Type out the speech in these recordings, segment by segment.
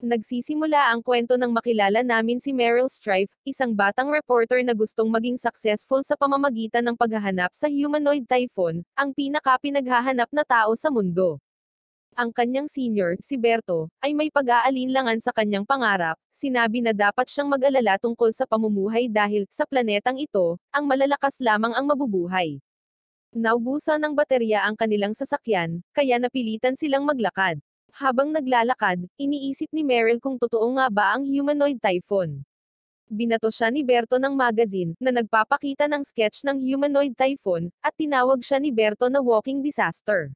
Nagsisimula ang kwento ng makilala namin si Meryl Strife, isang batang reporter na gustong maging successful sa pamamagitan ng paghahanap sa humanoid typhoon, ang pinakapinaghahanap na tao sa mundo. Ang kanyang senior, si Berto, ay may pag-aalinlangan sa kanyang pangarap, sinabi na dapat siyang mag-alala tungkol sa pamumuhay dahil, sa planetang ito, ang malalakas lamang ang mabubuhay. Naubusan ng baterya ang kanilang sasakyan, kaya napilitan silang maglakad. Habang naglalakad, iniisip ni Meryl kung totoo nga ba ang humanoid typhoon. Binato siya ni Berto ng magazine, na nagpapakita ng sketch ng humanoid typhoon, at tinawag siya ni Berto na walking disaster.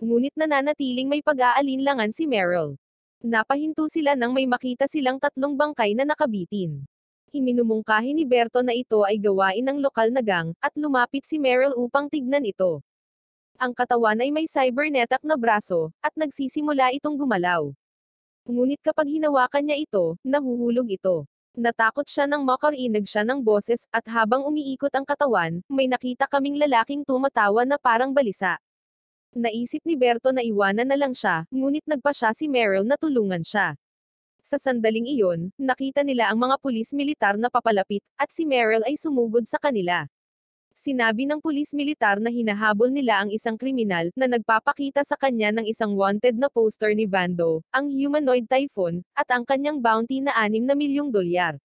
Ngunit nananatiling may pag-aalinlangan si Meryl. Napahinto sila nang may makita silang tatlong bangkay na nakabitin. Iminumungkahi ni Berto na ito ay gawain ng lokal na gang, at lumapit si Meryl upang tignan ito. Ang katawan ay may cybernetic na braso, at nagsisimula itong gumalaw. Ngunit kapag hinawakan niya ito, nahuhulog ito. Natakot siya nang makarinag siya ng boses, at habang umiikot ang katawan, may nakita kaming lalaking tumatawa na parang balisa. Naisip ni Berto na iwanan na lang siya, ngunit nagpa siya si Meryl na tulungan siya. Sa sandaling iyon, nakita nila ang mga pulis militar na papalapit, at si Meryl ay sumugod sa kanila sinabi ng pulis militar na hinahabol nila ang isang kriminal na nagpapakita sa kanya ng isang wanted na poster ni Vando, ang humanoid typhoon, at ang kanyang bounty na 6 na milyong dolyar.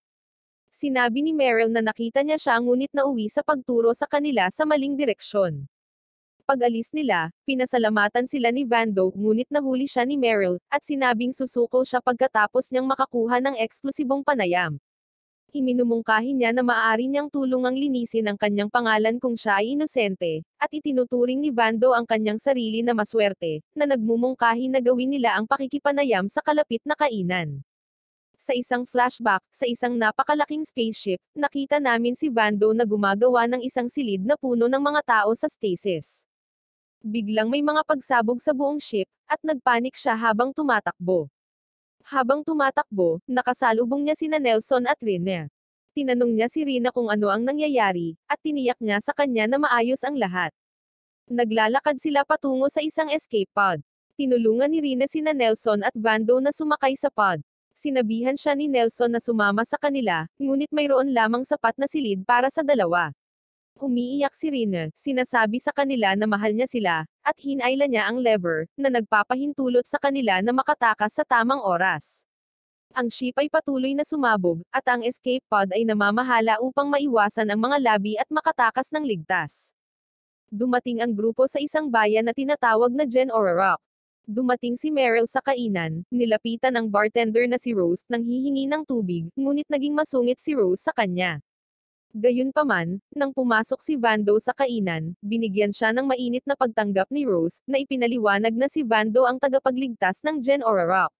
Sinabi ni Merrill na nakita niya siya ngunit na uwi sa pagturo sa kanila sa maling direksyon. Pag-alis nila, pinasalamatan sila ni Vando, ngunit nahuli siya ni Merrill, at sinabing susuko siya pagkatapos niyang makakuha ng eksklusibong panayam iminumungkahi niya na maaari niyang tulungang linisin ang kanyang pangalan kung siya ay inosente, at itinuturing ni Vando ang kanyang sarili na maswerte, na nagmumungkahi na gawin nila ang pakikipanayam sa kalapit na kainan. Sa isang flashback, sa isang napakalaking spaceship, nakita namin si Vando na gumagawa ng isang silid na puno ng mga tao sa stasis. Biglang may mga pagsabog sa buong ship, at nagpanik siya habang tumatakbo. Habang tumatakbo, nakasalubong niya sina Nelson at Rina. Tinanong niya si Rina kung ano ang nangyayari, at tiniyak niya sa kanya na maayos ang lahat. Naglalakad sila patungo sa isang escape pod. Tinulungan ni Rina sina Nelson at Vando na sumakay sa pod. Sinabihan siya ni Nelson na sumama sa kanila, ngunit mayroon lamang sapat na silid para sa dalawa. Umiiyak si Rina, sinasabi sa kanila na mahal niya sila, at hinayla niya ang lever, na nagpapahintulot sa kanila na makatakas sa tamang oras. Ang ship ay patuloy na sumabog, at ang escape pod ay namamahala upang maiwasan ang mga labi at makatakas ng ligtas. Dumating ang grupo sa isang bayan na tinatawag na Gen Rock. Dumating si Meryl sa kainan, nilapitan ang bartender na si Rose nang hihingi ng tubig, ngunit naging masungit si Rose sa kanya. Gayunpaman, nang pumasok si Vando sa kainan, binigyan siya ng mainit na pagtanggap ni Rose, na ipinaliwanag na si Vando ang tagapagligtas ng Gen Aura Rock.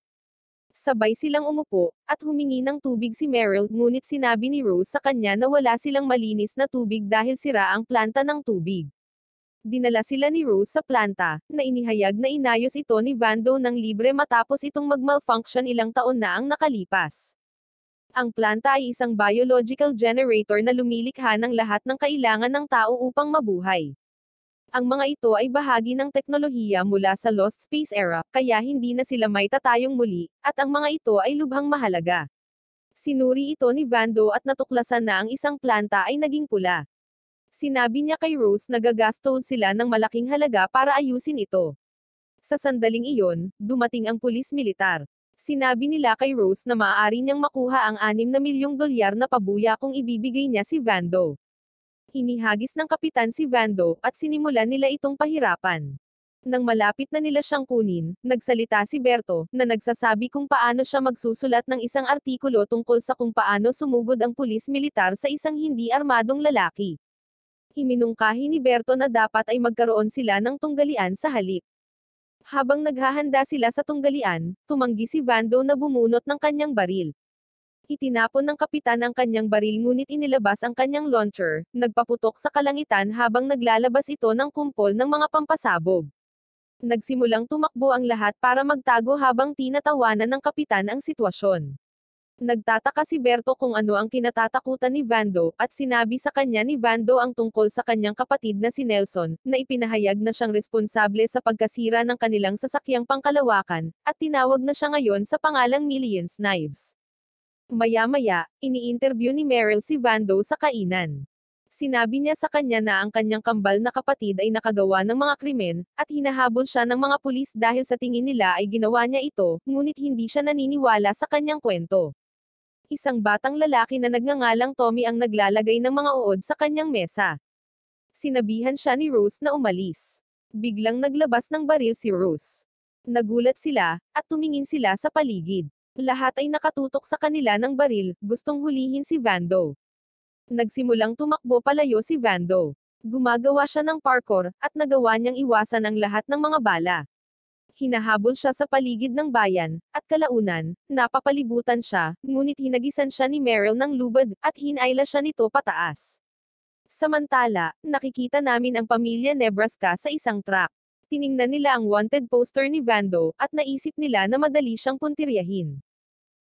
Sabay silang umupo, at humingi ng tubig si Meryl, ngunit sinabi ni Rose sa kanya na wala silang malinis na tubig dahil sira ang planta ng tubig. Dinala sila ni Rose sa planta, na inihayag na inayos ito ni Vando ng libre matapos itong magmalfunction ilang taon na ang nakalipas. Ang planta ay isang biological generator na lumilikha ng lahat ng kailangan ng tao upang mabuhay. Ang mga ito ay bahagi ng teknolohiya mula sa Lost Space Era, kaya hindi na sila may tatayong muli, at ang mga ito ay lubhang mahalaga. Sinuri ito ni Vando at natuklasan na ang isang planta ay naging pula. Sinabi niya kay Rose na gagastol sila ng malaking halaga para ayusin ito. Sa sandaling iyon, dumating ang pulis militar. Sinabi nila kay Rose na maaari niyang makuha ang 6 na milyong dolyar na pabuya kung ibibigay niya si Vando. Inihagis ng kapitan si Vando, at sinimulan nila itong pahirapan. Nang malapit na nila siyang kunin, nagsalita si Berto, na nagsasabi kung paano siya magsusulat ng isang artikulo tungkol sa kung paano sumugod ang pulis militar sa isang hindi armadong lalaki. Iminungkahi ni Berto na dapat ay magkaroon sila ng tunggalian sa halip. Habang naghahanda sila sa tunggalian, tumanggi si Vando na bumunot ng kanyang baril. Itinapon ng kapitan ang kanyang baril ngunit inilabas ang kanyang launcher, nagpaputok sa kalangitan habang naglalabas ito ng kumpol ng mga pampasabog. Nagsimulang tumakbo ang lahat para magtago habang tinatawanan ng kapitan ang sitwasyon. Nagtataka si Berto kung ano ang kinatatakutan ni Vando, at sinabi sa kanya ni Vando ang tungkol sa kanyang kapatid na si Nelson, na ipinahayag na siyang responsable sa pagkasira ng kanilang sasakyang pangkalawakan, at tinawag na siya ngayon sa pangalang Millions Knives. Maya-maya, ini-interview ni Meryl si Vando sa kainan. Sinabi niya sa kanya na ang kanyang kambal na kapatid ay nakagawa ng mga krimen, at hinahabol siya ng mga pulis dahil sa tingin nila ay ginawa niya ito, ngunit hindi siya naniniwala sa kanyang kwento. Isang batang lalaki na nagngangalang Tommy ang naglalagay ng mga uod sa kanyang mesa. Sinabihan siya ni Rose na umalis. Biglang naglabas ng baril si Rose. Nagulat sila, at tumingin sila sa paligid. Lahat ay nakatutok sa kanila ng baril, gustong hulihin si Vando. Nagsimulang tumakbo palayo si Vando. Gumagawa siya ng parkour, at nagawa niyang iwasan ang lahat ng mga bala hinahabol siya sa paligid ng bayan, at kalaunan, napapalibutan siya, ngunit hinagisan siya ni Meryl ng lubad, at hinaila siya nito pataas. Samantala, nakikita namin ang pamilya Nebraska sa isang truck. Tiningnan nila ang wanted poster ni Vando, at naisip nila na madali siyang puntiryahin.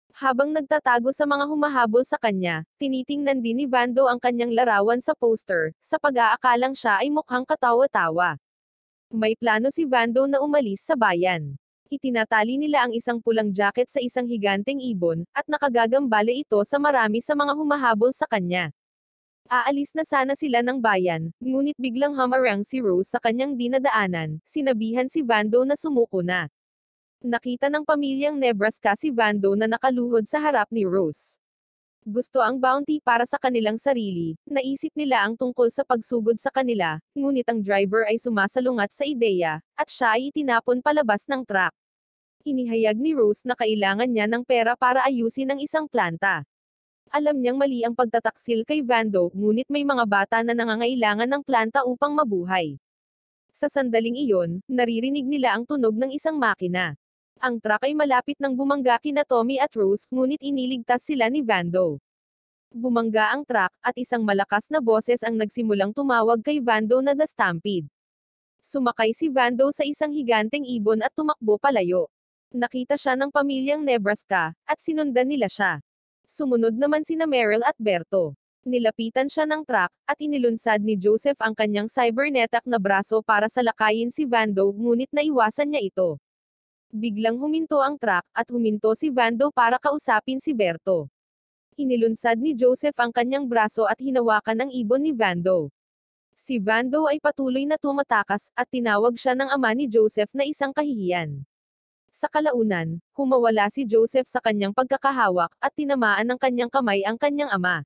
Habang nagtatago sa mga humahabol sa kanya, tinitingnan din ni Vando ang kanyang larawan sa poster, sa pag-aakalang siya ay mukhang katawa-tawa. May plano si Vando na umalis sa bayan. Itinatali nila ang isang pulang jacket sa isang higanteng ibon, at nakagagambale ito sa marami sa mga humahabol sa kanya. Aalis na sana sila ng bayan, ngunit biglang hamarang si Rose sa kanyang dinadaanan, sinabihan si Vando na sumuko na. Nakita ng pamilyang Nebraska si Vando na nakaluhod sa harap ni Rose. Gusto ang bounty para sa kanilang sarili, naisip nila ang tungkol sa pagsugod sa kanila, ngunit ang driver ay sumasalungat sa ideya, at siya ay itinapon palabas ng truck. Inihayag ni Rose na kailangan niya ng pera para ayusin ang isang planta. Alam niyang mali ang pagtataksil kay Vando, ngunit may mga bata na nangangailangan ng planta upang mabuhay. Sa sandaling iyon, naririnig nila ang tunog ng isang makina. Ang truck ay malapit ng bumangga kina Tommy at Rose, ngunit iniligtas sila ni Vando. Bumangga ang truck, at isang malakas na boses ang nagsimulang tumawag kay Vando na The Stampede. Sumakay si Vando sa isang higanteng ibon at tumakbo palayo. Nakita siya ng pamilyang Nebraska, at sinundan nila siya. Sumunod naman sina Merrill at Berto. Nilapitan siya ng truck, at inilunsad ni Joseph ang kanyang cybernetic na braso para salakayin si Vando, ngunit naiwasan niya ito. Biglang huminto ang truck, at huminto si Vando para kausapin si Berto. Inilunsad ni Joseph ang kanyang braso at hinawakan ang ibon ni Vando. Si Vando ay patuloy na tumatakas, at tinawag siya ng ama ni Joseph na isang kahihiyan. Sa kalaunan, humawala si Joseph sa kanyang pagkakahawak, at tinamaan ng kanyang kamay ang kanyang ama.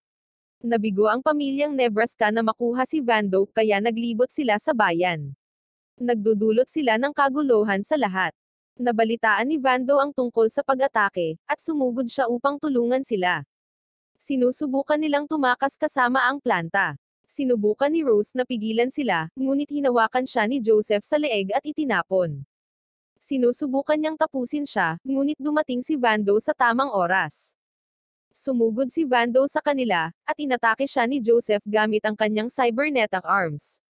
Nabigo ang pamilyang Nebraska na makuha si Vando, kaya naglibot sila sa bayan. Nagdudulot sila ng kaguluhan sa lahat. Nabalitaan ni Vando ang tungkol sa pag-atake, at sumugod siya upang tulungan sila. Sinusubukan nilang tumakas kasama ang planta. Sinubukan ni Rose na pigilan sila, ngunit hinawakan siya ni Joseph sa leeg at itinapon. Sinusubukan niyang tapusin siya, ngunit dumating si Vando sa tamang oras. Sumugod si Vando sa kanila, at inatake siya ni Joseph gamit ang kanyang cybernetic arms.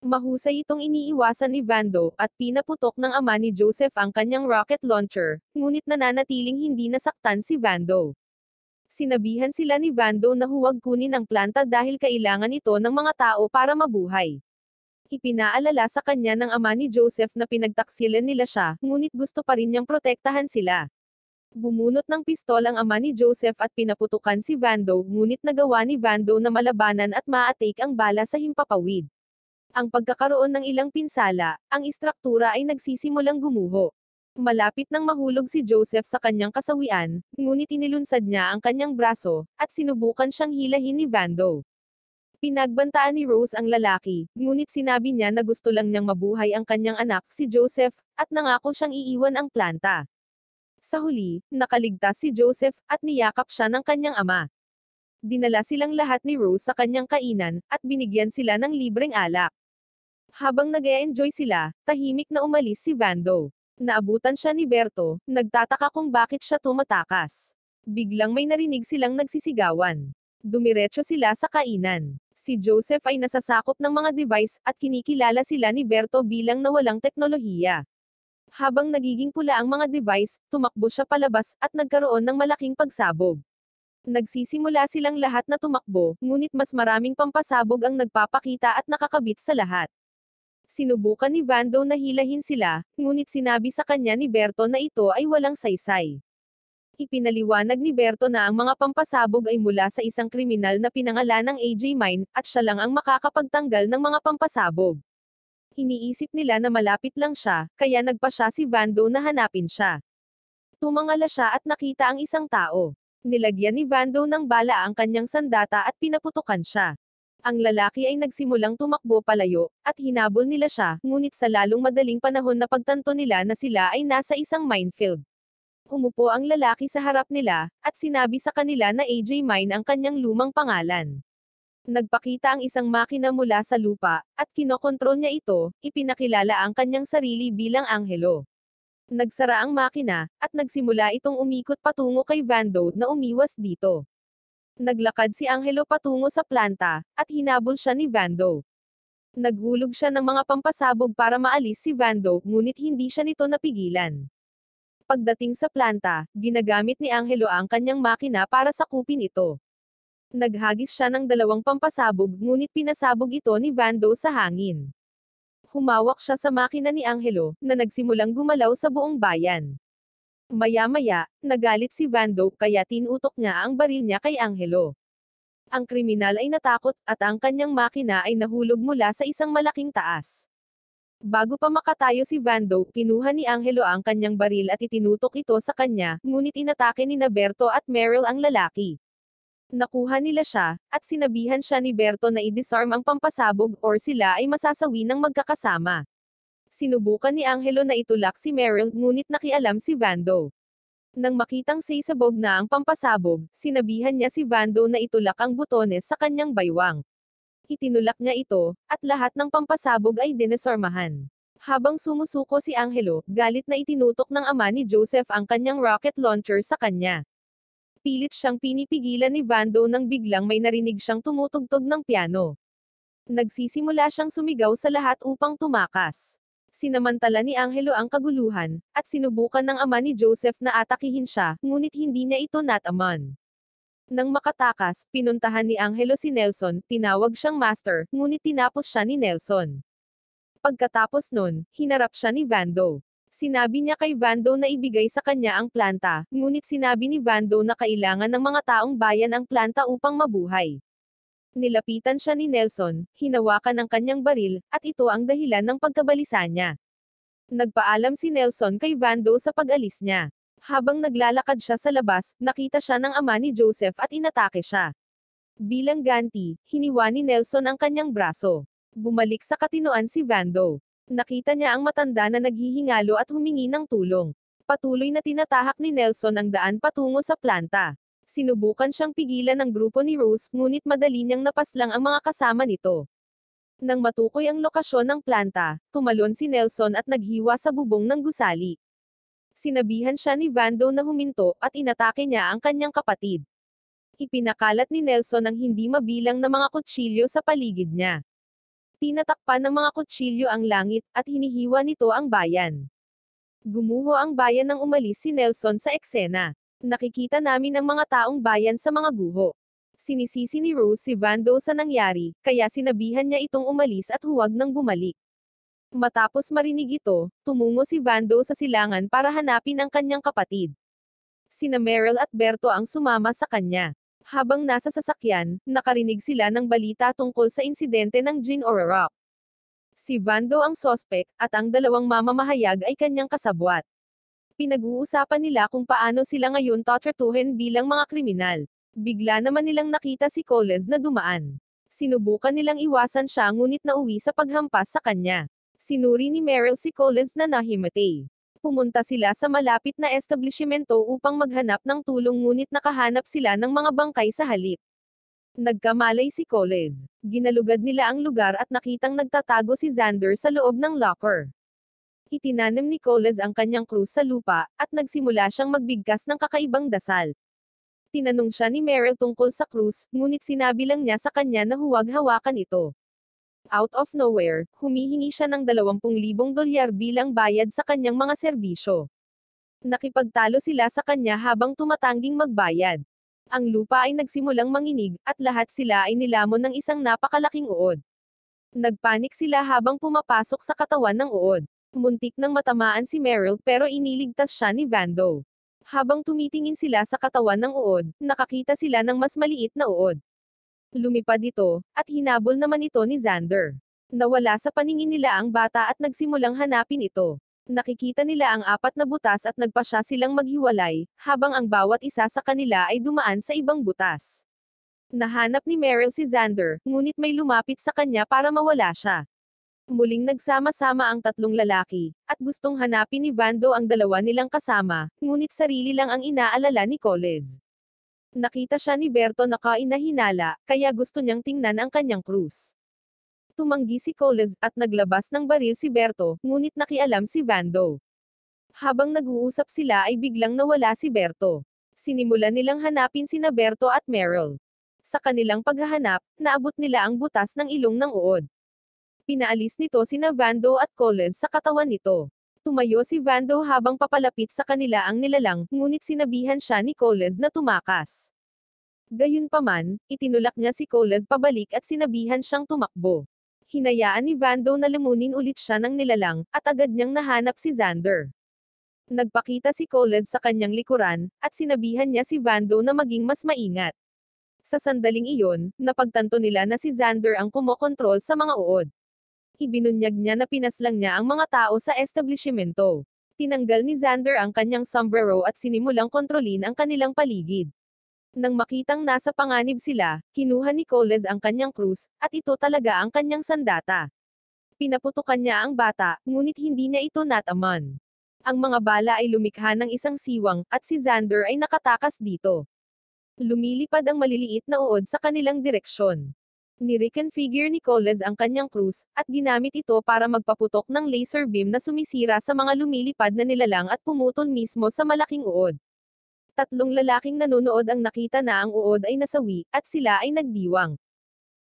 Mahusay itong iniiwasan ni Vando, at pinaputok ng ama ni Joseph ang kanyang rocket launcher, ngunit nananatiling hindi nasaktan si Vando. Sinabihan sila ni Vando na huwag kunin ang planta dahil kailangan ito ng mga tao para mabuhay. Ipinaalala sa kanya ng ama ni Joseph na pinagtaksilan nila siya, ngunit gusto pa rin niyang protektahan sila. Bumunot ng pistol ang ama ni Joseph at pinaputukan si Vando, ngunit nagawa ni Vando na malabanan at ma-take ang bala sa himpapawid. Ang pagkakaroon ng ilang pinsala, ang istruktura ay nagsisimulang gumuho. Malapit nang mahulog si Joseph sa kanyang kasawian, ngunit inilunsad niya ang kanyang braso, at sinubukan siyang hilahin ni Vando. Pinagbantaan ni Rose ang lalaki, ngunit sinabi niya na gusto lang niyang mabuhay ang kanyang anak, si Joseph, at nangako siyang iiwan ang planta. Sa huli, nakaligtas si Joseph, at niyakap siya ng kanyang ama. Dinala silang lahat ni Rose sa kanyang kainan, at binigyan sila ng libreng alak. Habang nag -e enjoy sila, tahimik na umalis si Vando. Naabutan siya ni Berto, nagtataka kung bakit siya tumatakas. Biglang may narinig silang nagsisigawan. Dumiretso sila sa kainan. Si Joseph ay nasasakop ng mga device at kinikilala sila ni Berto bilang na walang teknolohiya. Habang nagiging pula ang mga device, tumakbo siya palabas at nagkaroon ng malaking pagsabog. Nagsisimula silang lahat na tumakbo, ngunit mas maraming pampasabog ang nagpapakita at nakakabit sa lahat. Sinubukan ni Vando na hilahin sila, ngunit sinabi sa kanya ni Berto na ito ay walang saysay. Ipinaliwanag ni Berto na ang mga pampasabog ay mula sa isang kriminal na pinangalan ng AJ Mine, at siya lang ang makakapagtanggal ng mga pampasabog. Iniisip nila na malapit lang siya, kaya nagpa siya si Vando na hanapin siya. Tumangala siya at nakita ang isang tao. Nilagyan ni Vando ng bala ang kanyang sandata at pinaputukan siya. Ang lalaki ay nagsimulang tumakbo palayo, at hinabol nila siya, ngunit sa lalong madaling panahon na pagtanto nila na sila ay nasa isang minefield. Humupo ang lalaki sa harap nila, at sinabi sa kanila na AJ Mine ang kanyang lumang pangalan. Nagpakita ang isang makina mula sa lupa, at kinokontrol niya ito, ipinakilala ang kanyang sarili bilang anghelo. Nagsara ang makina, at nagsimula itong umikot patungo kay Vando na umiwas dito. Naglakad si Angelo patungo sa planta, at hinabol siya ni Vando. Naghulog siya ng mga pampasabog para maalis si Vando, ngunit hindi siya nito napigilan. Pagdating sa planta, ginagamit ni Angelo ang kanyang makina para sakupin ito. Naghagis siya ng dalawang pampasabog ngunit pinasabog ito ni Vando sa hangin. Humawak siya sa makina ni Angelo, na nagsimulang gumalaw sa buong bayan. Maya-maya, nagalit si Vando kaya tinutok nga ang baril niya kay Angelo. Ang kriminal ay natakot at ang kanyang makina ay nahulog mula sa isang malaking taas. Bago pa makatayo si Vando, kinuha ni Angelo ang kanyang baril at itinutok ito sa kanya, ngunit inatake ni Naberto at Meryl ang lalaki. Nakuha nila siya, at sinabihan siya ni Berto na i-disarm ang pampasabog or sila ay masasawi ng magkakasama. Sinubukan ni Angelo na itulak si Meryl, ngunit nakialam si Vando. Nang makitang sisabog na ang pampasabog, sinabihan niya si Vando na itulak ang butones sa kanyang baywang. Itinulak niya ito, at lahat ng pampasabog ay dinesormahan. Habang sumusuko si Angelo, galit na itinutok ng ama ni Joseph ang kanyang rocket launcher sa kanya. Pilit siyang pinipigilan ni Vando nang biglang may narinig siyang tumutugtog ng piano. Nagsisimula siyang sumigaw sa lahat upang tumakas. Sinamantala ni Angelo ang kaguluhan, at sinubukan ng ama ni Joseph na atakihin siya, ngunit hindi niya ito nataman. Nang makatakas, pinuntahan ni Angelo si Nelson, tinawag siyang master, ngunit tinapos siya ni Nelson. Pagkatapos nun, hinarap siya ni Vando. Sinabi niya kay Vando na ibigay sa kanya ang planta, ngunit sinabi ni Vando na kailangan ng mga taong bayan ang planta upang mabuhay. Nilapitan siya ni Nelson, hinawakan ang kanyang baril, at ito ang dahilan ng pagkabalisa niya. Nagpaalam si Nelson kay Vando sa pag-alis niya. Habang naglalakad siya sa labas, nakita siya ng ama ni Joseph at inatake siya. Bilang ganti, hiniwa ni Nelson ang kanyang braso. Bumalik sa katinoan si Vando. Nakita niya ang matanda na naghihingalo at humingi ng tulong. Patuloy na tinatahak ni Nelson ang daan patungo sa planta sinubukan siyang pigilan ng grupo ni Rose, ngunit madali niyang napaslang ang mga kasama nito. Nang matukoy ang lokasyon ng planta, tumalon si Nelson at naghiwa sa bubong ng gusali. Sinabihan siya ni Vando na huminto at inatake niya ang kanyang kapatid. Ipinakalat ni Nelson ang hindi mabilang na mga kutsilyo sa paligid niya. Tinatakpan ng mga kutsilyo ang langit at hinihiwa nito ang bayan. Gumuho ang bayan nang umalis si Nelson sa eksena. Nakikita namin ang mga taong bayan sa mga guho. Sinisisi ni Rose si Vando sa nangyari, kaya sinabihan niya itong umalis at huwag nang bumalik. Matapos marinig ito, tumungo si Vando sa silangan para hanapin ang kanyang kapatid. Sina Meryl at Berto ang sumama sa kanya. Habang nasa sasakyan, nakarinig sila ng balita tungkol sa insidente ng Jean Ororock. Si Vando ang sospek, at ang dalawang mamamahayag ay kanyang kasabwat pinag-uusapan nila kung paano sila ngayon tatratuhin bilang mga kriminal. Bigla naman nilang nakita si Collins na dumaan. Sinubukan nilang iwasan siya ngunit nauwi sa paghampas sa kanya. Sinuri ni Meryl si Collins na nahimatay. Pumunta sila sa malapit na establishmento upang maghanap ng tulong ngunit nakahanap sila ng mga bangkay sa halip. Nagkamalay si Collins. Ginalugad nila ang lugar at nakitang nagtatago si Xander sa loob ng locker. Itinanim ni Coles ang kanyang krus sa lupa, at nagsimula siyang magbigkas ng kakaibang dasal. Tinanong siya ni Merrill tungkol sa krus, ngunit sinabi lang niya sa kanya na huwag hawakan ito. Out of nowhere, humihingi siya ng 20,000 dolyar bilang bayad sa kanyang mga serbisyo. Nakipagtalo sila sa kanya habang tumatangging magbayad. Ang lupa ay nagsimulang manginig, at lahat sila ay nilamon ng isang napakalaking uod. Nagpanik sila habang pumapasok sa katawan ng uod. Muntik nang matamaan si Meryl pero iniligtas siya ni Vando. Habang tumitingin sila sa katawan ng uod, nakakita sila ng mas maliit na uod. Lumipad ito, at hinabol naman ito ni Xander. Nawala sa paningin nila ang bata at nagsimulang hanapin ito. Nakikita nila ang apat na butas at nagpasya silang maghiwalay, habang ang bawat isa sa kanila ay dumaan sa ibang butas. Nahanap ni Meryl si Xander, ngunit may lumapit sa kanya para mawala siya. Muling nagsama-sama ang tatlong lalaki, at gustong hanapin ni Vando ang dalawa nilang kasama, ngunit sarili lang ang inaalala ni Coles. Nakita siya ni Berto na kainahinala, kaya gusto niyang tingnan ang kanyang krus. Tumanggi si Coles, at naglabas ng baril si Berto, ngunit nakialam si Vando. Habang nag-uusap sila ay biglang nawala si Berto. Sinimula nilang hanapin sina Berto at Meryl. Sa kanilang paghahanap, naabot nila ang butas ng ilong ng uod. Pinaalis nito sina Vando at Collins sa katawan nito. Tumayo si Vando habang papalapit sa kanila ang nilalang, ngunit sinabihan siya ni Collins na tumakas. Gayunpaman, itinulak niya si Collins pabalik at sinabihan siyang tumakbo. Hinayaan ni Vando na lamunin ulit siya ng nilalang, at agad niyang nahanap si Xander. Nagpakita si Collins sa kanyang likuran, at sinabihan niya si Vando na maging mas maingat. Sa sandaling iyon, napagtanto nila na si Xander ang kumokontrol sa mga uod ibinunyag niya na pinaslang niya ang mga tao sa establishmento. Tinanggal ni Xander ang kanyang sombrero at sinimulang kontrolin ang kanilang paligid. Nang makitang nasa panganib sila, kinuha ni Coles ang kanyang krus, at ito talaga ang kanyang sandata. Pinaputukan niya ang bata, ngunit hindi niya ito nataman. Ang mga bala ay lumikha ng isang siwang, at si Xander ay nakatakas dito lumilipad ang maliliit na uod sa kanilang direksyon. Nireconfigure ni Collins ang kanyang cruise, at ginamit ito para magpaputok ng laser beam na sumisira sa mga lumilipad na nilalang at pumutol mismo sa malaking uod. Tatlong lalaking nanonood ang nakita na ang uod ay nasawi, at sila ay nagdiwang.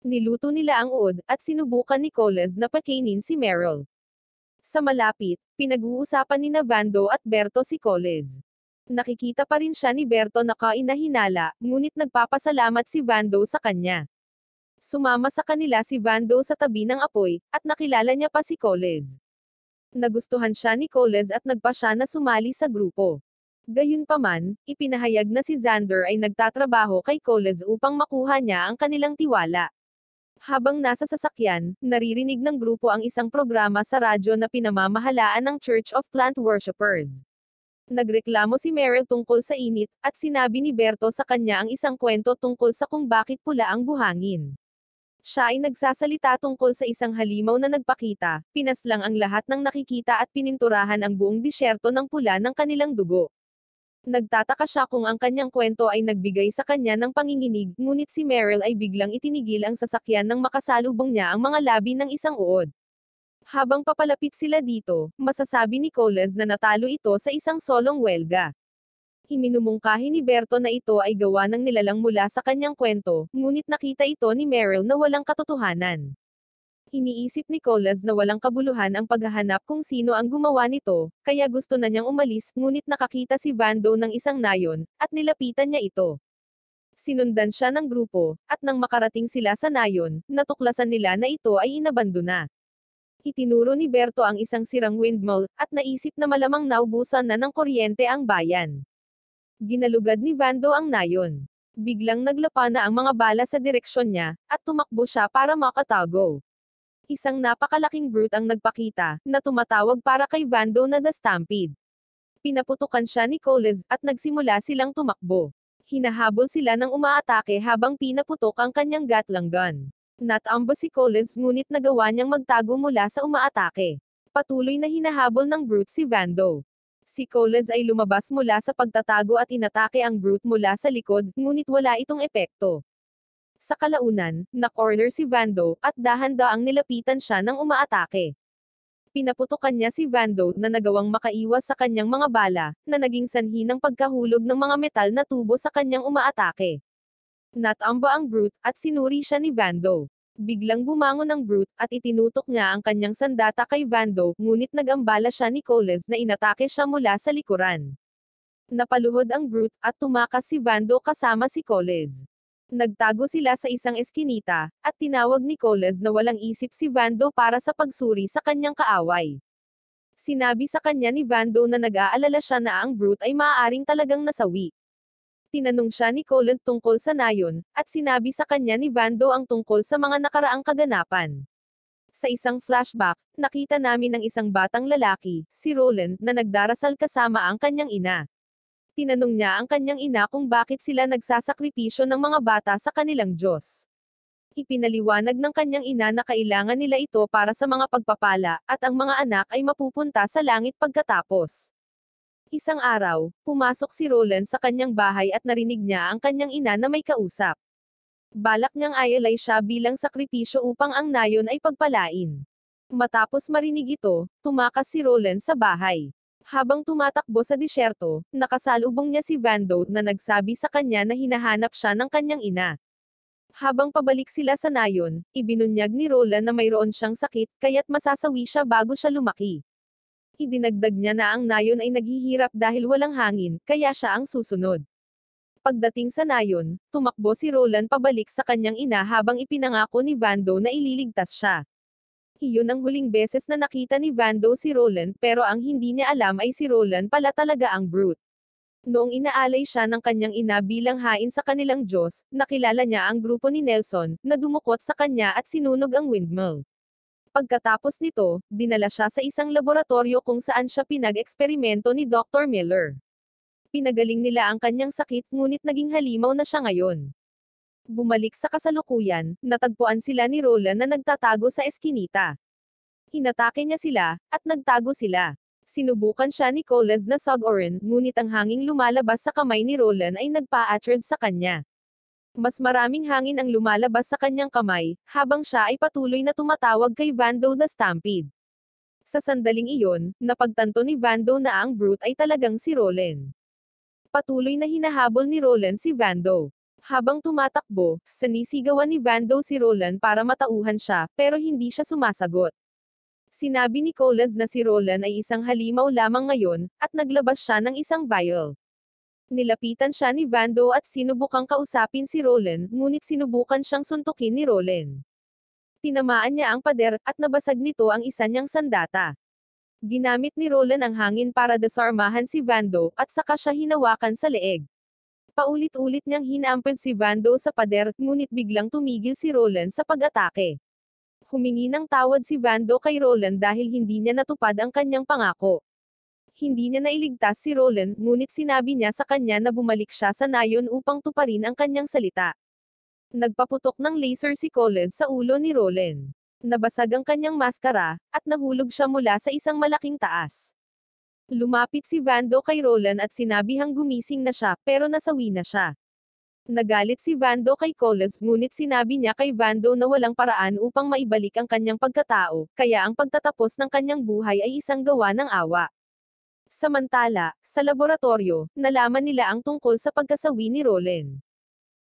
Niluto nila ang uod, at sinubukan ni Collins na pakainin si Merrill. Sa malapit, pinag-uusapan ni Navando at Berto si Collins. Nakikita pa rin siya ni Berto na kain na hinala, ngunit nagpapasalamat si Vando sa kanya. Sumama sa kanila si Vando sa tabi ng apoy, at nakilala niya pa si Coles. Nagustuhan siya ni Coles at nagpa siya na sumali sa grupo. Gayunpaman, ipinahayag na si Xander ay nagtatrabaho kay Coles upang makuha niya ang kanilang tiwala. Habang nasa sasakyan, naririnig ng grupo ang isang programa sa radyo na pinamamahalaan ng Church of Plant Worshippers. Nagreklamo si Meryl tungkol sa init, at sinabi ni Berto sa kanya ang isang kwento tungkol sa kung bakit pula ang buhangin. Siya ay nagsasalita tungkol sa isang halimaw na nagpakita, pinaslang ang lahat ng nakikita at pininturahan ang buong disyerto ng pula ng kanilang dugo. Nagtataka siya kung ang kanyang kwento ay nagbigay sa kanya ng panginginig, ngunit si Meryl ay biglang itinigil ang sasakyan ng makasalubong niya ang mga labi ng isang uod. Habang papalapit sila dito, masasabi ni Collins na natalo ito sa isang solong welga. Iminumungkahi ni Berto na ito ay gawa ng nilalang mula sa kanyang kwento, ngunit nakita ito ni Meryl na walang katotohanan. Iniisip ni Colas na walang kabuluhan ang paghahanap kung sino ang gumawa nito, kaya gusto na niyang umalis, ngunit nakakita si Vando ng isang nayon, at nilapitan niya ito. Sinundan siya ng grupo, at nang makarating sila sa nayon, natuklasan nila na ito ay inabandona. Itinuro ni Berto ang isang sirang windmill, at naisip na malamang naubusan na ng kuryente ang bayan. Ginalugad ni Vando ang nayon. Biglang naglapa na ang mga bala sa direksyon niya, at tumakbo siya para makatago. Isang napakalaking brute ang nagpakita, na tumatawag para kay Vando na The Stampede. Pinaputukan siya ni Coles, at nagsimula silang tumakbo. Hinahabol sila ng umaatake habang pinaputok ang kanyang gatlang gun. Natambo si Coles ngunit nagawa niyang magtago mula sa umaatake. Patuloy na hinahabol ng brute si Vando. Si Colas ay lumabas mula sa pagtatago at inatake ang Brute mula sa likod, ngunit wala itong epekto. Sa kalaunan, na-corner si Vando, at dahan-daang nilapitan siya ng umaatake. Pinaputukan niya si Vando na nagawang makaiwas sa kanyang mga bala, na naging sanhi ng pagkahulog ng mga metal na tubo sa kanyang umaatake. Natamba ang Brute, at sinuri siya ni Vando. Biglang bumangon ang brute, at itinutok niya ang kanyang sandata kay Vando, ngunit nagambala siya ni Coles na inatake siya mula sa likuran. Napaluhod ang brute, at tumakas si Vando kasama si Coles. Nagtago sila sa isang eskinita, at tinawag ni Coles na walang isip si Vando para sa pagsuri sa kanyang kaaway. Sinabi sa kanya ni Vando na nag-aalala siya na ang brute ay maaaring talagang nasawi tinanong siya ni Colin tungkol sa nayon, at sinabi sa kanya ni Vando ang tungkol sa mga nakaraang kaganapan. Sa isang flashback, nakita namin ang isang batang lalaki, si Roland, na nagdarasal kasama ang kanyang ina. Tinanong niya ang kanyang ina kung bakit sila nagsasakripisyo ng mga bata sa kanilang Diyos ipinaliwanag ng kanyang ina na kailangan nila ito para sa mga pagpapala, at ang mga anak ay mapupunta sa langit pagkatapos. Isang araw, pumasok si Roland sa kanyang bahay at narinig niya ang kanyang ina na may kausap. Balak niyang ayalay siya bilang sakripisyo upang ang nayon ay pagpalain. Matapos marinig ito, tumakas si Roland sa bahay. Habang tumatakbo sa disyerto, nakasalubong niya si Vando na nagsabi sa kanya na hinahanap siya ng kanyang ina. Habang pabalik sila sa nayon, ibinunyag ni Roland na mayroon siyang sakit kaya't masasawi siya bago siya lumaki. Idinagdag niya na ang nayon ay naghihirap dahil walang hangin, kaya siya ang susunod. Pagdating sa nayon, tumakbo si Roland pabalik sa kanyang ina habang ipinangako ni Vando na ililigtas siya. Iyon ang huling beses na nakita ni Vando si Roland pero ang hindi niya alam ay si Roland pala talaga ang brute. Noong inaalay siya ng kanyang ina bilang hain sa kanilang Diyos, nakilala niya ang grupo ni Nelson, na dumukot sa kanya at sinunog ang windmill. Pagkatapos nito, dinala siya sa isang laboratorio kung saan siya pinag-eksperimento ni Dr. Miller. Pinagaling nila ang kanyang sakit ngunit naging halimaw na siya ngayon. Bumalik sa kasalukuyan, natagpuan sila ni Roland na nagtatago sa eskinita. Hinatake niya sila, at nagtago sila. Sinubukan siya ni Coles na sogorin, ngunit ang hanging lumalabas sa kamay ni Roland ay nagpa-atrid sa kanya. Mas maraming hangin ang lumalabas sa kanyang kamay, habang siya ay patuloy na tumatawag kay Vando the Stampede. Sa sandaling iyon, napagtanto ni Vando na ang brute ay talagang si Roland. Patuloy na hinahabol ni Roland si Vando. Habang tumatakbo, sinisigawan ni Vando si Roland para matauhan siya, pero hindi siya sumasagot. Sinabi ni Colas na si Roland ay isang halimaw lamang ngayon, at naglabas siya ng isang vial nilapitan siya ni Vando at sinubukang kausapin si Roland, ngunit sinubukan siyang suntukin ni Roland. Tinamaan niya ang pader, at nabasag nito ang isa niyang sandata. Ginamit ni Roland ang hangin para desarmahan si Vando, at saka siya hinawakan sa leeg. Paulit-ulit niyang hinaampon si Vando sa pader, ngunit biglang tumigil si Roland sa pag-atake. Humingi ng tawad si Vando kay Roland dahil hindi niya natupad ang kanyang pangako hindi niya nailigtas si Roland, ngunit sinabi niya sa kanya na bumalik siya sa nayon upang tuparin ang kanyang salita. Nagpaputok ng laser si Collins sa ulo ni Roland. Nabasag ang kanyang maskara, at nahulog siya mula sa isang malaking taas. Lumapit si Vando kay Roland at sinabihang gumising na siya, pero nasawi na siya. Nagalit si Vando kay Collins ngunit sinabi niya kay Vando na walang paraan upang maibalik ang kanyang pagkatao, kaya ang pagtatapos ng kanyang buhay ay isang gawa ng awa. Samantala, sa laboratorio, nalaman nila ang tungkol sa pagkasawi ni Roland.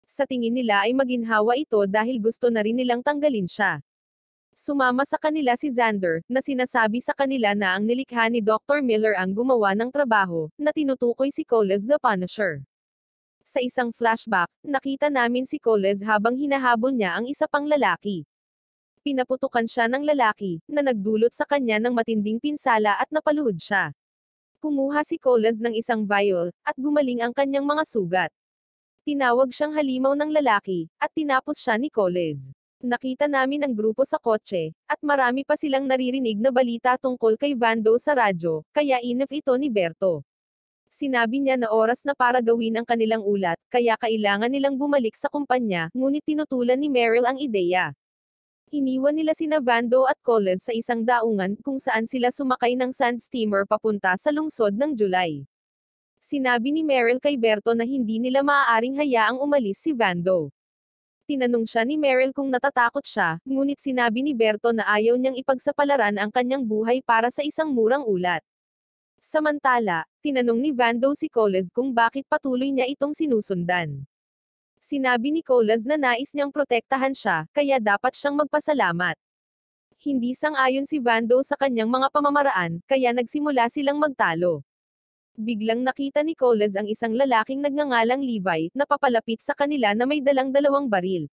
Sa tingin nila ay maginhawa ito dahil gusto na rin nilang tanggalin siya. Sumama sa kanila si Xander, na sinasabi sa kanila na ang nilikha ni Dr. Miller ang gumawa ng trabaho, na tinutukoy si Cole as the Punisher. Sa isang flashback, nakita namin si Cole habang hinahabol niya ang isa pang lalaki pinaputukan siya ng lalaki, na nagdulot sa kanya ng matinding pinsala at napaluhod siya. Kumuha si Colas ng isang vial, at gumaling ang kanyang mga sugat. Tinawag siyang halimaw ng lalaki, at tinapos siya ni Colas. Nakita namin ang grupo sa kotse, at marami pa silang naririnig na balita tungkol kay Vando sa radyo, kaya inaf ito ni Berto. Sinabi niya na oras na para gawin ang kanilang ulat, kaya kailangan nilang bumalik sa kumpanya, ngunit tinutulan ni Meryl ang ideya. Iniwan nila sina Vando at Collins sa isang daungan kung saan sila sumakay ng sand steamer papunta sa lungsod ng July. Sinabi ni Meryl kay Berto na hindi nila maaaring hayaang umalis si Vando. Tinanong siya ni Meryl kung natatakot siya, ngunit sinabi ni Berto na ayaw niyang ipagsapalaran ang kanyang buhay para sa isang murang ulat. Samantala, tinanong ni Vando si Collins kung bakit patuloy niya itong sinusundan. Sinabi ni Colas na nais niyang protektahan siya, kaya dapat siyang magpasalamat. Hindi sang-ayon si Vando sa kanyang mga pamamaraan, kaya nagsimula silang magtalo. Biglang nakita ni Colas ang isang lalaking nagngangalang Levi, na papalapit sa kanila na may dalang dalawang baril.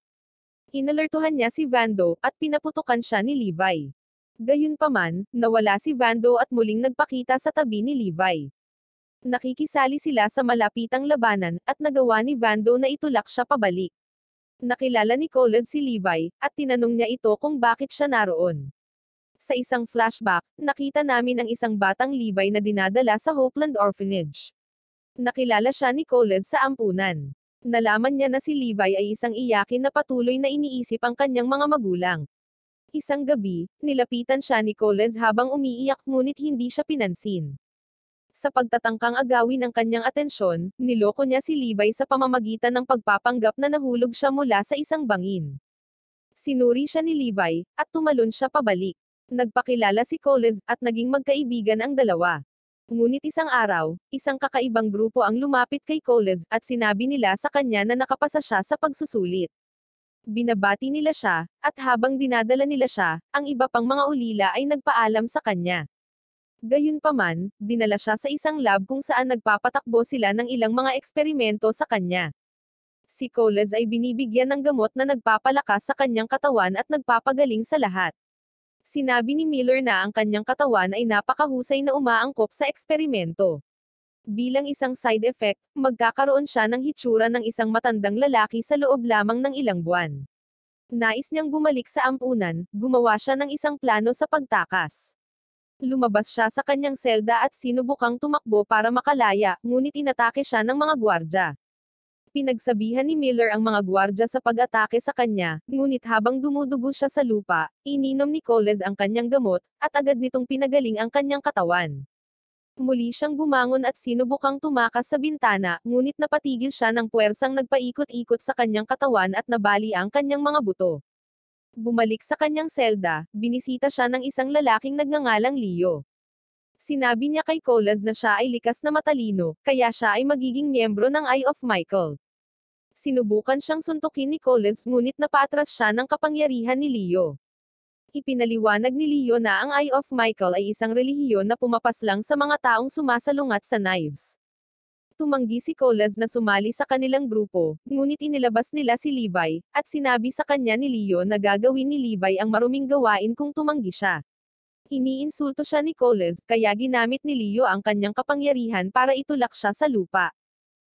Inalertuhan niya si Vando, at pinaputukan siya ni Levi. Gayunpaman, nawala si Vando at muling nagpakita sa tabi ni Levi. Nakikisali sila sa malapitang labanan, at nagawa ni Vando na itulak siya pabalik. Nakilala ni Colin si Levi, at tinanong niya ito kung bakit siya naroon. Sa isang flashback, nakita namin ang isang batang Levi na dinadala sa Hopeland Orphanage. Nakilala siya ni Colin sa ampunan. Nalaman niya na si Levi ay isang iyakin na patuloy na iniisip ang kanyang mga magulang. Isang gabi, nilapitan siya ni Collins habang umiiyak ngunit hindi siya pinansin. Sa pagtatangkang agawin ang kanyang atensyon, niloko niya si Levi sa pamamagitan ng pagpapanggap na nahulog siya mula sa isang bangin. Sinuri siya ni Levi, at tumalon siya pabalik. Nagpakilala si Collins, at naging magkaibigan ang dalawa. Ngunit isang araw, isang kakaibang grupo ang lumapit kay Collins, at sinabi nila sa kanya na nakapasa siya sa pagsusulit. Binabati nila siya, at habang dinadala nila siya, ang iba pang mga ulila ay nagpaalam sa kanya. Gayunpaman, dinala siya sa isang lab kung saan nagpapatakbo sila ng ilang mga eksperimento sa kanya. Si Coles ay binibigyan ng gamot na nagpapalakas sa kanyang katawan at nagpapagaling sa lahat. Sinabi ni Miller na ang kanyang katawan ay napakahusay na umaangkop sa eksperimento. Bilang isang side effect, magkakaroon siya ng hitsura ng isang matandang lalaki sa loob lamang ng ilang buwan. Nais niyang bumalik sa ampunan, gumawa siya ng isang plano sa pagtakas. Lumabas siya sa kanyang selda at sinubukang tumakbo para makalaya, ngunit inatake siya ng mga gwardya. Pinagsabihan ni Miller ang mga gwardya sa pag-atake sa kanya, ngunit habang dumudugo siya sa lupa, ininom ni Coles ang kanyang gamot, at agad nitong pinagaling ang kanyang katawan. Muli siyang gumangon at sinubukang tumakas sa bintana, ngunit napatigil siya ng puwersang nagpaikot-ikot sa kanyang katawan at nabali ang kanyang mga buto. Bumalik sa kanyang selda, binisita siya ng isang lalaking nagngangalang Leo. Sinabi niya kay Colas na siya ay likas na matalino, kaya siya ay magiging miyembro ng Eye of Michael. Sinubukan siyang suntukin ni Colas ngunit napatras siya ng kapangyarihan ni Leo. Ipinaliwanag ni Leo na ang Eye of Michael ay isang relihiyon na pumapas lang sa mga taong sumasalungat sa knives tumanggi si Colas na sumali sa kanilang grupo, ngunit inilabas nila si Levi, at sinabi sa kanya ni Leo na gagawin ni Levi ang maruming gawain kung tumanggi siya. Iniinsulto siya ni Colas, kaya ginamit ni Leo ang kanyang kapangyarihan para itulak siya sa lupa.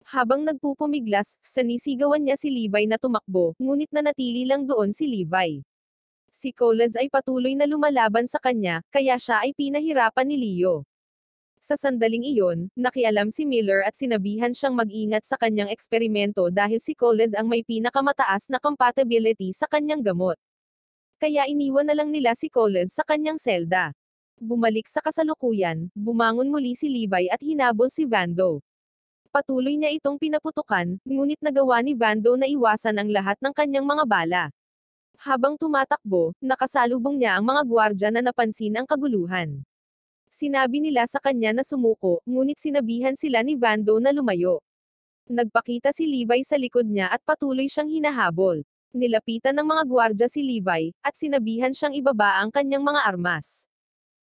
Habang nagpupumiglas, sanisigawan niya si Levi na tumakbo, ngunit nanatili lang doon si Levi. Si Colas ay patuloy na lumalaban sa kanya, kaya siya ay pinahirapan ni Leo. Sa sandaling iyon, nakialam si Miller at sinabihan siyang mag-ingat sa kanyang eksperimento dahil si Collins ang may pinakamataas na compatibility sa kanyang gamot. Kaya iniwan na lang nila si Collins sa kanyang selda. Bumalik sa kasalukuyan, bumangon muli si Levi at hinabol si Vando. Patuloy niya itong pinaputukan, ngunit nagawa ni Vando na iwasan ang lahat ng kanyang mga bala. Habang tumatakbo, nakasalubong niya ang mga gwardya na napansin ang kaguluhan. Sinabi nila sa kanya na sumuko, ngunit sinabihan sila ni Vando na lumayo. Nagpakita si Levi sa likod niya at patuloy siyang hinahabol. Nilapitan ng mga gwardya si Levi, at sinabihan siyang ibaba ang kanyang mga armas.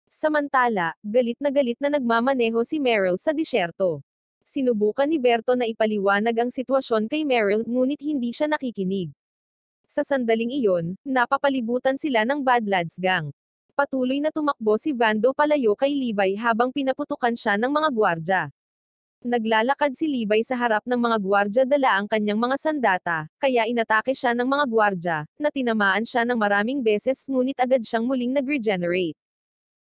Samantala, galit na galit na nagmamaneho si Meryl sa disyerto. Sinubukan ni Berto na ipaliwanag ang sitwasyon kay Meryl, ngunit hindi siya nakikinig. Sa sandaling iyon, napapalibutan sila ng Bad Lads Gang patuloy na tumakbo si Vando palayo kay Libay habang pinaputukan siya ng mga gwardya. Naglalakad si Libay sa harap ng mga gwardya dala ang kanyang mga sandata, kaya inatake siya ng mga gwardya, na tinamaan siya ng maraming beses ngunit agad siyang muling nag-regenerate.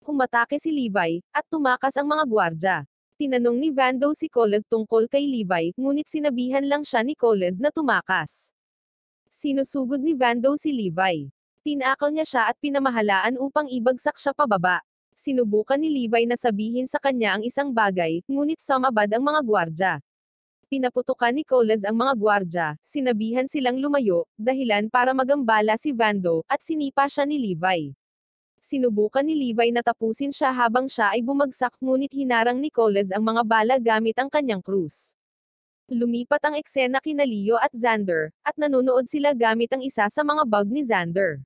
Umatake si Levi, at tumakas ang mga gwardya. Tinanong ni Vando si Colez tungkol kay Levi, ngunit sinabihan lang siya ni Colez na tumakas. Sinusugod ni Vando si Levi. Tinakal niya siya at pinamahalaan upang ibagsak siya pababa. Sinubukan ni Levi na sabihin sa kanya ang isang bagay, ngunit sumabad ang mga gwardya. Pinaputukan ni Colas ang mga gwardya, sinabihan silang lumayo, dahilan para magambala si Vando, at sinipa siya ni Levi. Sinubukan ni Levi na tapusin siya habang siya ay bumagsak ngunit hinarang ni Colas ang mga bala gamit ang kanyang krus. Lumipat ang eksena kina Leo at Xander, at nanonood sila gamit ang isa sa mga bug ni Xander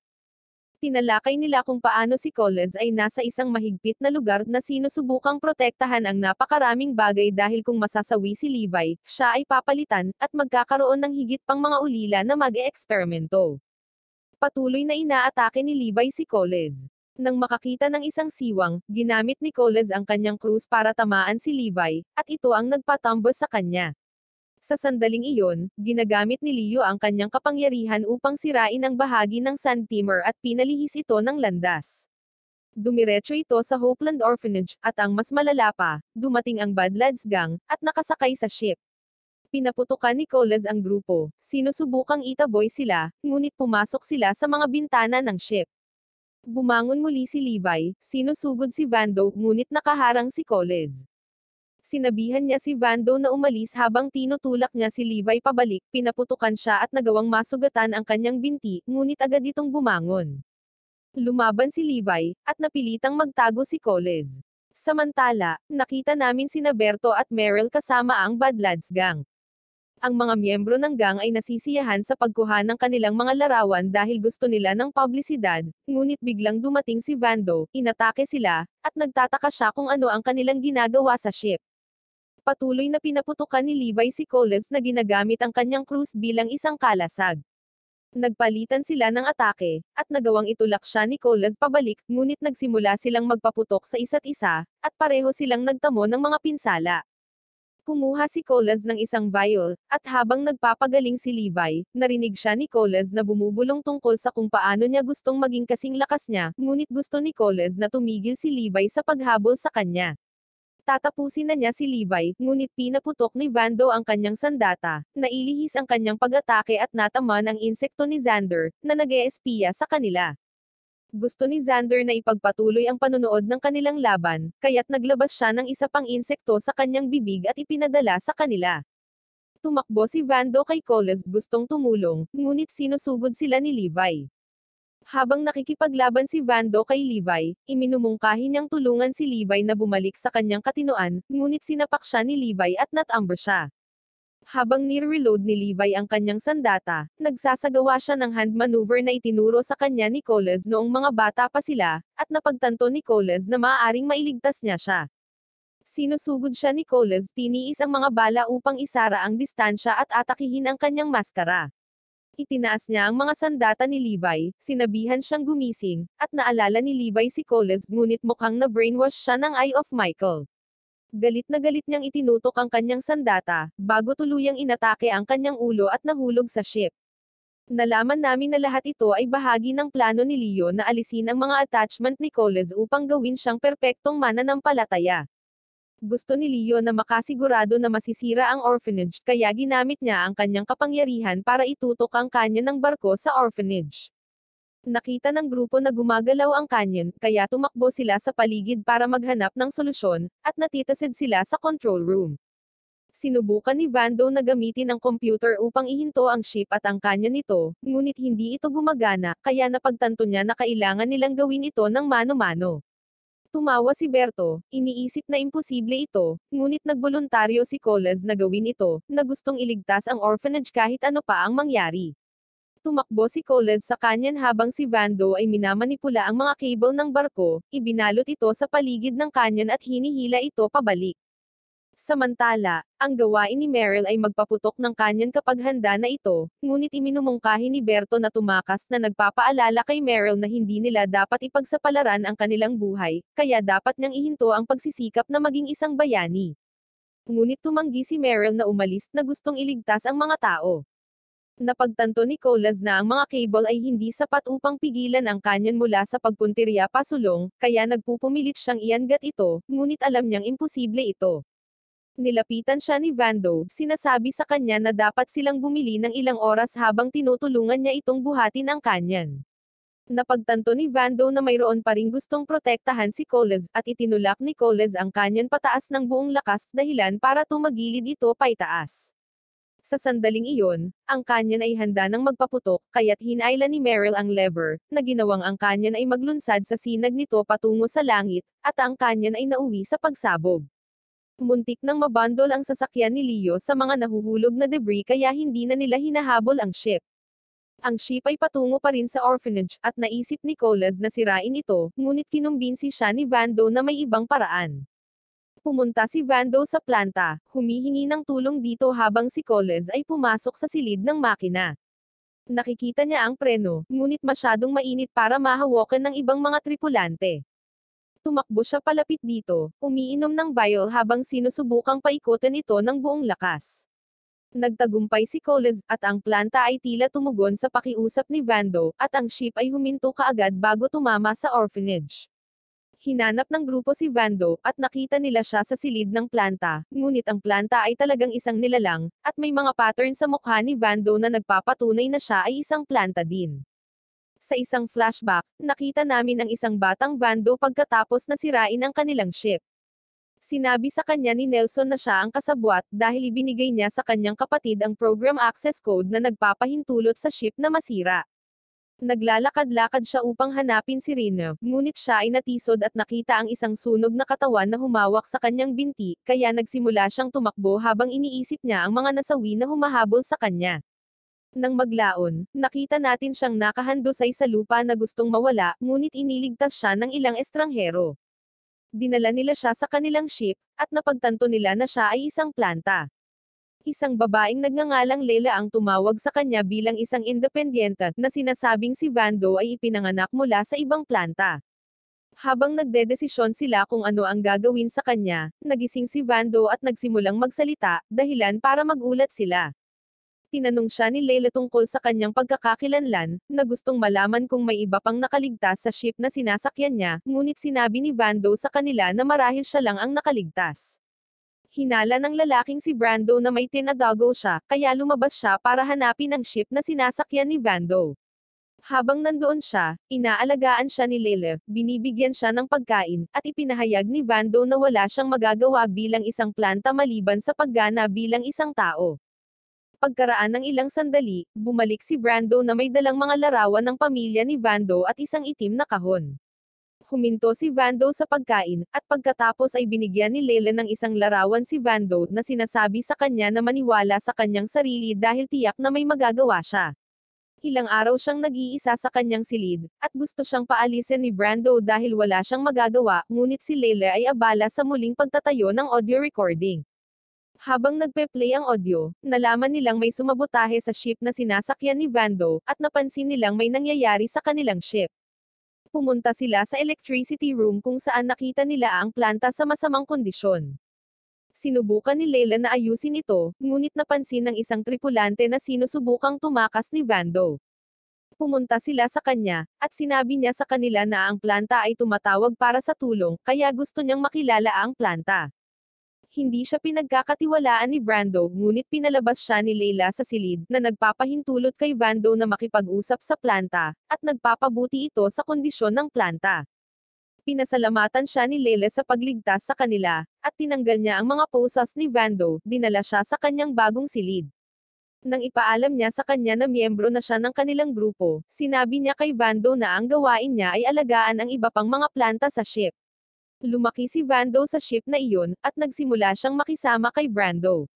tinalakay nila kung paano si Collins ay nasa isang mahigpit na lugar na sinusubukang protektahan ang napakaraming bagay dahil kung masasawi si Levi, siya ay papalitan, at magkakaroon ng higit pang mga ulila na mag eeksperimento Patuloy na inaatake ni Levi si Collins. Nang makakita ng isang siwang, ginamit ni Coles ang kanyang krus para tamaan si Levi, at ito ang nagpatambos sa kanya. Sa sandaling iyon, ginagamit ni Leo ang kanyang kapangyarihan upang sirain ang bahagi ng sand timber at pinalihis ito ng landas. Dumiretso ito sa Hopeland Orphanage, at ang mas malala pa, dumating ang Bad Lads Gang, at nakasakay sa ship. Pinaputukan ni Colas ang grupo, sinusubukang itaboy sila, ngunit pumasok sila sa mga bintana ng ship. Bumangon muli si Levi, sinusugod si Vando, ngunit nakaharang si Colas. Sinabihan niya si Vando na umalis habang tinutulak niya si Levi pabalik, pinaputukan siya at nagawang masugatan ang kanyang binti, ngunit agad itong bumangon. Lumaban si Levi, at napilitang magtago si Coles. Samantala, nakita namin si Naberto at Merrill kasama ang Bad Lads Gang. Ang mga miyembro ng gang ay nasisiyahan sa pagkuha ng kanilang mga larawan dahil gusto nila ng publisidad, ngunit biglang dumating si Vando, inatake sila, at nagtataka siya kung ano ang kanilang ginagawa sa ship. Patuloy na pinaputukan ni Levi si Coles na ginagamit ang kanyang krus bilang isang kalasag. Nagpalitan sila ng atake, at nagawang itulak siya ni Coles pabalik, ngunit nagsimula silang magpaputok sa isa't isa, at pareho silang nagtamo ng mga pinsala. Kumuha si Coles ng isang vial, at habang nagpapagaling si Levi, narinig siya ni Coles na bumubulong tungkol sa kung paano niya gustong maging kasing lakas niya, ngunit gusto ni Coles na tumigil si Levi sa paghabol sa kanya. Tatapusin na niya si Levi, ngunit pinaputok ni Vando ang kanyang sandata, nailihis ang kanyang pag-atake at nataman ang insekto ni Xander, na nag-eespiya sa kanila. Gusto ni Xander na ipagpatuloy ang panonood ng kanilang laban, kaya't naglabas siya ng isa pang insekto sa kanyang bibig at ipinadala sa kanila tumakbo si Vando kay Coles gustong tumulong, ngunit sinusugod sila ni Levi. Habang nakikipaglaban si Vando kay Levi, iminumungkahi niyang tulungan si Levi na bumalik sa kanyang katinoan, ngunit sinapak siya ni Levi at natambo siya. Habang nire-reload ni Levi ang kanyang sandata, nagsasagawa siya ng hand maneuver na itinuro sa kanya ni Coles noong mga bata pa sila, at napagtanto ni Coles na maaaring mailigtas niya siya. Sinusugod siya ni Coles tiniis ang mga bala upang isara ang distansya at atakihin ang kanyang maskara. Itinaas niya ang mga sandata ni Levi, sinabihan siyang gumising, at naalala ni Levi si Coles ngunit mukhang na-brainwash siya ng Eye of Michael. Galit na galit niyang itinutok ang kanyang sandata, bago tuluyang inatake ang kanyang ulo at nahulog sa ship. Nalaman namin na lahat ito ay bahagi ng plano ni Leo na alisin ang mga attachment ni Coles upang gawin siyang perpektong mananampalataya gusto ni Leo na makasigurado na masisira ang orphanage, kaya ginamit niya ang kanyang kapangyarihan para itutok ang kanya ng barko sa orphanage. Nakita ng grupo na gumagalaw ang canyon, kaya tumakbo sila sa paligid para maghanap ng solusyon, at natitasid sila sa control room. Sinubukan ni Vando na gamitin ang computer upang ihinto ang ship at ang canyon nito, ngunit hindi ito gumagana, kaya napagtanto niya na kailangan nilang gawin ito ng mano-mano. Tumawa si Berto, iniisip na imposible ito, ngunit nagboluntaryo si Collins na gawin ito, na gustong iligtas ang orphanage kahit ano pa ang mangyari. Tumakbo si Collins sa kanyan habang si Vando ay minamanipula ang mga cable ng barko, ibinalot ito sa paligid ng kanyan at hinihila ito pabalik. Samantala, ang gawain ni Meryl ay magpaputok ng kanyan kapag handa na ito, ngunit iminumungkahi ni Berto na tumakas na nagpapaalala kay Meryl na hindi nila dapat ipagsapalaran ang kanilang buhay, kaya dapat niyang ihinto ang pagsisikap na maging isang bayani. Ngunit tumanggi si Meryl na umalis na gustong iligtas ang mga tao. Napagtanto ni Colas na ang mga cable ay hindi sapat upang pigilan ang kanyan mula sa pagpuntirya pasulong, kaya nagpupumilit siyang iangat ito, ngunit alam niyang imposible ito. Nilapitan siya ni Vando, sinasabi sa kanya na dapat silang bumili ng ilang oras habang tinutulungan niya itong buhatin ang kanyan. Napagtanto ni Vando na mayroon pa ring gustong protektahan si Coles, at itinulak ni Coles ang kanyan pataas ng buong lakas dahilan para tumagilid ito paitaas. Sa sandaling iyon, ang kanyan ay handa ng magpaputok, kaya't hinailan ni Meryl ang lever, na ginawang ang kanyan ay maglunsad sa sinag nito patungo sa langit, at ang kanyan ay nauwi sa pagsabog. Muntik nang mabandol ang sasakyan ni Leo sa mga nahuhulog na debris kaya hindi na nila hinahabol ang ship. Ang ship ay patungo pa rin sa orphanage, at naisip ni Colas na sirain ito, ngunit kinumbinsi siya ni Vando na may ibang paraan. Pumunta si Vando sa planta, humihingi ng tulong dito habang si Colas ay pumasok sa silid ng makina. Nakikita niya ang preno, ngunit masyadong mainit para mahawakan ng ibang mga tripulante tumakbo siya palapit dito, umiinom ng bile habang sinusubukang paikutan ito ng buong lakas. Nagtagumpay si Coles, at ang planta ay tila tumugon sa pakiusap ni Vando, at ang ship ay huminto kaagad bago tumama sa orphanage. Hinanap ng grupo si Vando, at nakita nila siya sa silid ng planta, ngunit ang planta ay talagang isang nilalang, at may mga pattern sa mukha ni Vando na nagpapatunay na siya ay isang planta din. Sa isang flashback, nakita namin ang isang batang bando pagkatapos nasirain ang kanilang ship. Sinabi sa kanya ni Nelson na siya ang kasabwat dahil ibinigay niya sa kanyang kapatid ang program access code na nagpapahintulot sa ship na masira. Naglalakad-lakad siya upang hanapin si Rino, ngunit siya ay natisod at nakita ang isang sunog na katawan na humawak sa kanyang binti, kaya nagsimula siyang tumakbo habang iniisip niya ang mga nasawi na humahabol sa kanya. Nang maglaon, nakita natin siyang nakahandusay sa lupa na gustong mawala, ngunit iniligtas siya ng ilang estranghero. Dinala nila siya sa kanilang ship, at napagtanto nila na siya ay isang planta. Isang babaeng nagngangalang Lela ang tumawag sa kanya bilang isang independyente, na sinasabing si Vando ay ipinanganak mula sa ibang planta. Habang nagdedesisyon sila kung ano ang gagawin sa kanya, nagising si Vando at nagsimulang magsalita, dahilan para magulat sila tinanong siya ni Leila tungkol sa kanyang pagkakakilanlan, na gustong malaman kung may iba pang nakaligtas sa ship na sinasakyan niya, ngunit sinabi ni Vando sa kanila na marahil siya lang ang nakaligtas. Hinala ng lalaking si Brando na may tinadago siya, kaya lumabas siya para hanapin ang ship na sinasakyan ni Vando. Habang nandoon siya, inaalagaan siya ni Lilith, binibigyan siya ng pagkain, at ipinahayag ni Vando na wala siyang magagawa bilang isang planta maliban sa paggana bilang isang tao pagkaraan ng ilang sandali, bumalik si Brando na may dalang mga larawan ng pamilya ni Vando at isang itim na kahon. Huminto si Vando sa pagkain, at pagkatapos ay binigyan ni Leila ng isang larawan si Vando na sinasabi sa kanya na maniwala sa kanyang sarili dahil tiyak na may magagawa siya ilang araw siyang nag-iisa sa kanyang silid, at gusto siyang paalisin ni Brando dahil wala siyang magagawa, ngunit si Lele ay abala sa muling pagtatayo ng audio recording. Habang nagpe-play ang audio, nalaman nilang may sumabotahe sa ship na sinasakyan ni Vando, at napansin nilang may nangyayari sa kanilang ship. Pumunta sila sa electricity room kung saan nakita nila ang planta sa masamang kondisyon. Sinubukan ni Leila na ayusin ito, ngunit napansin ng isang tripulante na sinusubukang tumakas ni Vando. Pumunta sila sa kanya, at sinabi niya sa kanila na ang planta ay tumatawag para sa tulong, kaya gusto niyang makilala ang planta hindi siya pinagkakatiwalaan ni Brando, ngunit pinalabas siya ni Leila sa silid, na nagpapahintulot kay Vando na makipag-usap sa planta, at nagpapabuti ito sa kondisyon ng planta. Pinasalamatan siya ni Leila sa pagligtas sa kanila, at tinanggal niya ang mga posas ni Vando, dinala siya sa kanyang bagong silid. Nang ipaalam niya sa kanya na miyembro na siya ng kanilang grupo, sinabi niya kay Vando na ang gawain niya ay alagaan ang iba pang mga planta sa ship. Lumaki si Vando sa ship na iyon, at nagsimula siyang makisama kay Brando.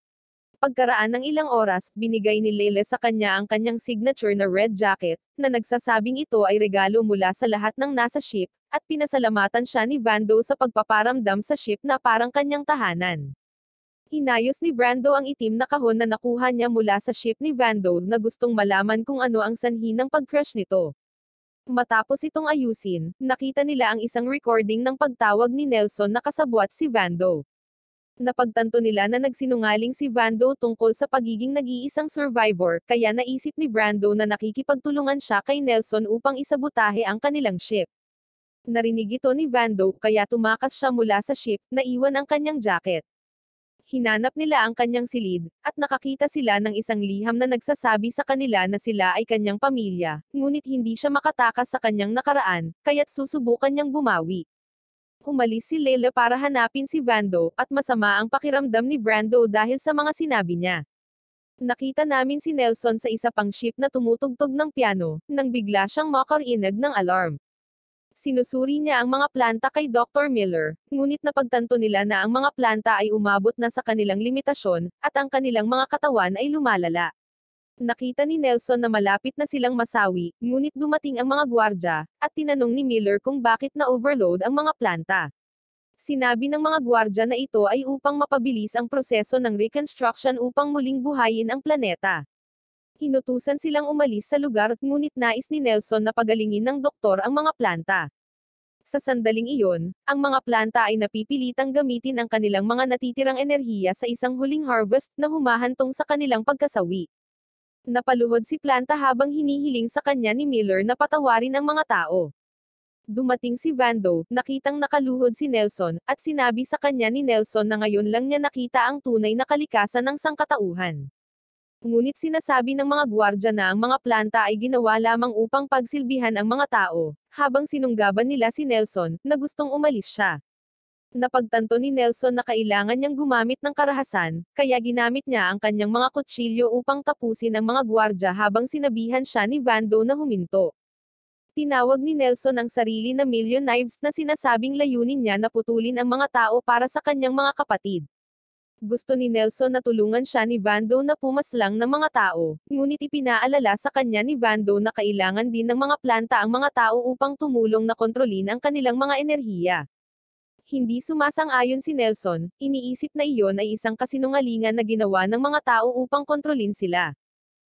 Pagkaraan ng ilang oras, binigay ni Lele sa kanya ang kanyang signature na red jacket, na nagsasabing ito ay regalo mula sa lahat ng nasa ship, at pinasalamatan siya ni Vando sa pagpaparamdam sa ship na parang kanyang tahanan. Hinayos ni Brando ang itim na kahon na nakuha niya mula sa ship ni Vando na gustong malaman kung ano ang sanhi ng pag-crush nito. Matapos itong ayusin, nakita nila ang isang recording ng pagtawag ni Nelson na kasabwat si Vando. Napagtanto nila na nagsinungaling si Vando tungkol sa pagiging nag-iisang survivor, kaya naisip ni Brando na nakikipagtulungan siya kay Nelson upang isabutahe ang kanilang ship. Narinig ito ni Vando, kaya tumakas siya mula sa ship, naiwan ang kanyang jacket hinanap nila ang kanyang silid, at nakakita sila ng isang liham na nagsasabi sa kanila na sila ay kanyang pamilya, ngunit hindi siya makatakas sa kanyang nakaraan, kaya't susubukan niyang bumawi. Umalis si Leila para hanapin si Vando, at masama ang pakiramdam ni Brando dahil sa mga sinabi niya. Nakita namin si Nelson sa isa pang ship na tumutugtog ng piano, nang bigla siyang makarinig ng alarm. Sinusuri niya ang mga planta kay Dr. Miller, ngunit napagtanto nila na ang mga planta ay umabot na sa kanilang limitasyon, at ang kanilang mga katawan ay lumalala. Nakita ni Nelson na malapit na silang masawi, ngunit dumating ang mga gwardya, at tinanong ni Miller kung bakit na-overload ang mga planta. Sinabi ng mga gwardya na ito ay upang mapabilis ang proseso ng reconstruction upang muling buhayin ang planeta. Hinutusan silang umalis sa lugar, ngunit nais ni Nelson na pagalingin ng doktor ang mga planta. Sa sandaling iyon, ang mga planta ay napipilitang gamitin ang kanilang mga natitirang enerhiya sa isang huling harvest na humahantong sa kanilang pagkasawi. Napaluhod si planta habang hinihiling sa kanya ni Miller na patawarin ang mga tao. Dumating si Vando, nakitang nakaluhod si Nelson, at sinabi sa kanya ni Nelson na ngayon lang niya nakita ang tunay na kalikasan ng sangkatauhan. Ngunit sinasabi ng mga gwardya na ang mga planta ay ginawa lamang upang pagsilbihan ang mga tao, habang sinunggaban nila si Nelson, na gustong umalis siya. Napagtanto ni Nelson na kailangan niyang gumamit ng karahasan, kaya ginamit niya ang kanyang mga kutsilyo upang tapusin ang mga gwardya habang sinabihan siya ni Vando na huminto. Tinawag ni Nelson ang sarili na Million Knives na sinasabing layunin niya na putulin ang mga tao para sa kanyang mga kapatid. Gusto ni Nelson na tulungan siya ni Vando na pumaslang ng mga tao, ngunit ipinaalala sa kanya ni Vando na kailangan din ng mga planta ang mga tao upang tumulong na kontrolin ang kanilang mga enerhiya. Hindi sumasang-ayon si Nelson, iniisip na iyon ay isang kasinungalingan na ginawa ng mga tao upang kontrolin sila.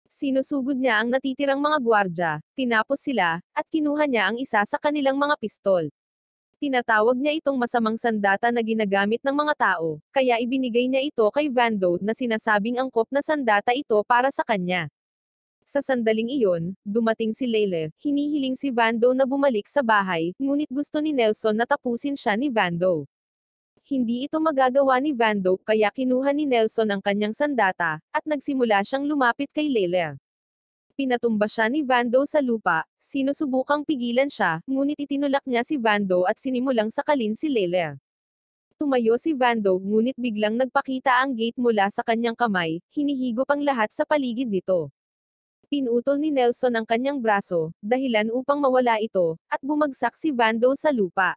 Sinusugod niya ang natitirang mga gwardya, tinapos sila, at kinuha niya ang isa sa kanilang mga pistol. Tinatawag niya itong masamang sandata na ginagamit ng mga tao, kaya ibinigay niya ito kay Vando na sinasabing angkop na sandata ito para sa kanya. Sa sandaling iyon, dumating si Lele, hinihiling si Vando na bumalik sa bahay, ngunit gusto ni Nelson na tapusin siya ni Vando. Hindi ito magagawa ni Vando, kaya kinuha ni Nelson ang kanyang sandata, at nagsimula siyang lumapit kay Lele. Pinatumba siya ni Vando sa lupa, sinusubukang pigilan siya, ngunit itinulak niya si Vando at sinimulang sakalin si Lele. Tumayo si Vando, ngunit biglang nagpakita ang gate mula sa kanyang kamay, hinihigop ang lahat sa paligid nito. Pinutol ni Nelson ang kanyang braso, dahilan upang mawala ito, at bumagsak si Vando sa lupa.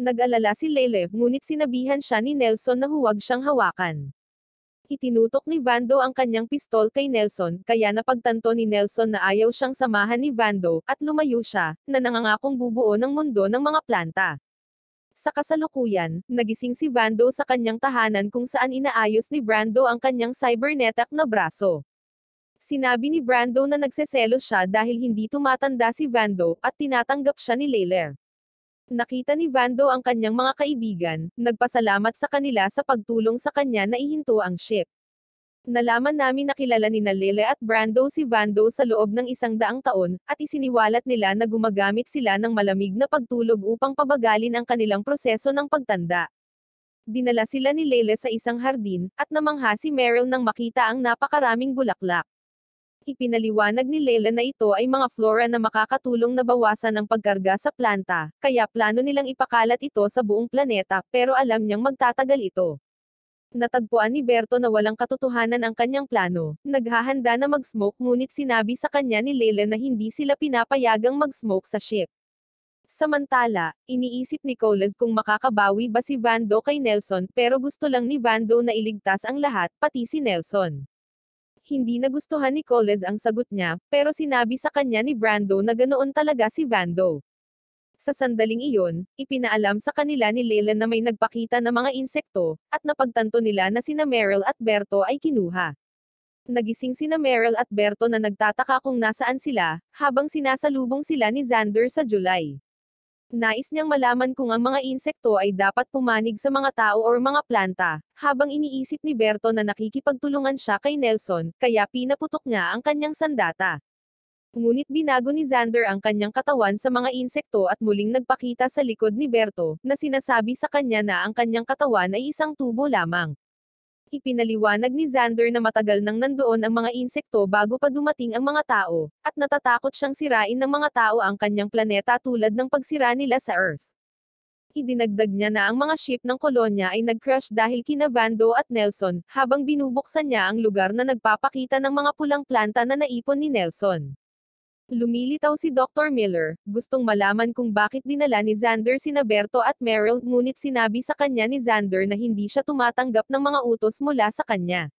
Nag-alala si Lele, ngunit sinabihan siya ni Nelson na huwag siyang hawakan. Itinutok ni Vando ang kanyang pistol kay Nelson, kaya napagtanto ni Nelson na ayaw siyang samahan ni Vando, at lumayo siya, na nangangakong bubuo ng mundo ng mga planta. Sa kasalukuyan, nagising si Vando sa kanyang tahanan kung saan inaayos ni Brando ang kanyang cybernetic na braso. Sinabi ni Brando na nagseselos siya dahil hindi tumatanda si Vando, at tinatanggap siya ni Layler. Nakita ni Vando ang kanyang mga kaibigan, nagpasalamat sa kanila sa pagtulong sa kanya na ihinto ang ship. Nalaman namin na kilala ni Nalele at Brando si Vando sa loob ng isang daang taon, at isiniwalat nila na gumagamit sila ng malamig na pagtulog upang pabagalin ang kanilang proseso ng pagtanda. Dinala sila ni Lele sa isang hardin, at namangha si Meryl nang makita ang napakaraming bulaklak. Ipinaliwanag ni Leila na ito ay mga flora na makakatulong na bawasan ang pagkarga sa planta, kaya plano nilang ipakalat ito sa buong planeta, pero alam niyang magtatagal ito. Natagpuan ni Berto na walang katotohanan ang kanyang plano. Naghahanda na mag-smoke ngunit sinabi sa kanya ni Leila na hindi sila pinapayagang mag-smoke sa ship. Samantala, iniisip ni Colette kung makakabawi ba si Vando kay Nelson pero gusto lang ni Vando na iligtas ang lahat, pati si Nelson hindi nagustuhan ni Coles ang sagot niya, pero sinabi sa kanya ni Brando na ganoon talaga si Vando. Sa sandaling iyon, ipinaalam sa kanila ni Leland na may nagpakita ng mga insekto, at napagtanto nila na sina Meryl at Berto ay kinuha. Nagising sina Meryl at Berto na nagtataka kung nasaan sila, habang sinasalubong sila ni Xander sa July. Nais niyang malaman kung ang mga insekto ay dapat pumanig sa mga tao or mga planta, habang iniisip ni Berto na nakikipagtulungan siya kay Nelson, kaya pinaputok niya ang kanyang sandata. Ngunit binago ni Xander ang kanyang katawan sa mga insekto at muling nagpakita sa likod ni Berto, na sinasabi sa kanya na ang kanyang katawan ay isang tubo lamang. Ipinaliwanag ni Xander na matagal nang nandoon ang mga insekto bago pa dumating ang mga tao, at natatakot siyang sirain ng mga tao ang kanyang planeta tulad ng pagsira nila sa Earth. Idinagdag niya na ang mga ship ng kolonya ay nag-crash dahil kina Vando at Nelson, habang binubuksan niya ang lugar na nagpapakita ng mga pulang planta na naipon ni Nelson. Lumilitaw si Dr. Miller, gustong malaman kung bakit dinala ni Xander si Naberto at Meryl, ngunit sinabi sa kanya ni Xander na hindi siya tumatanggap ng mga utos mula sa kanya.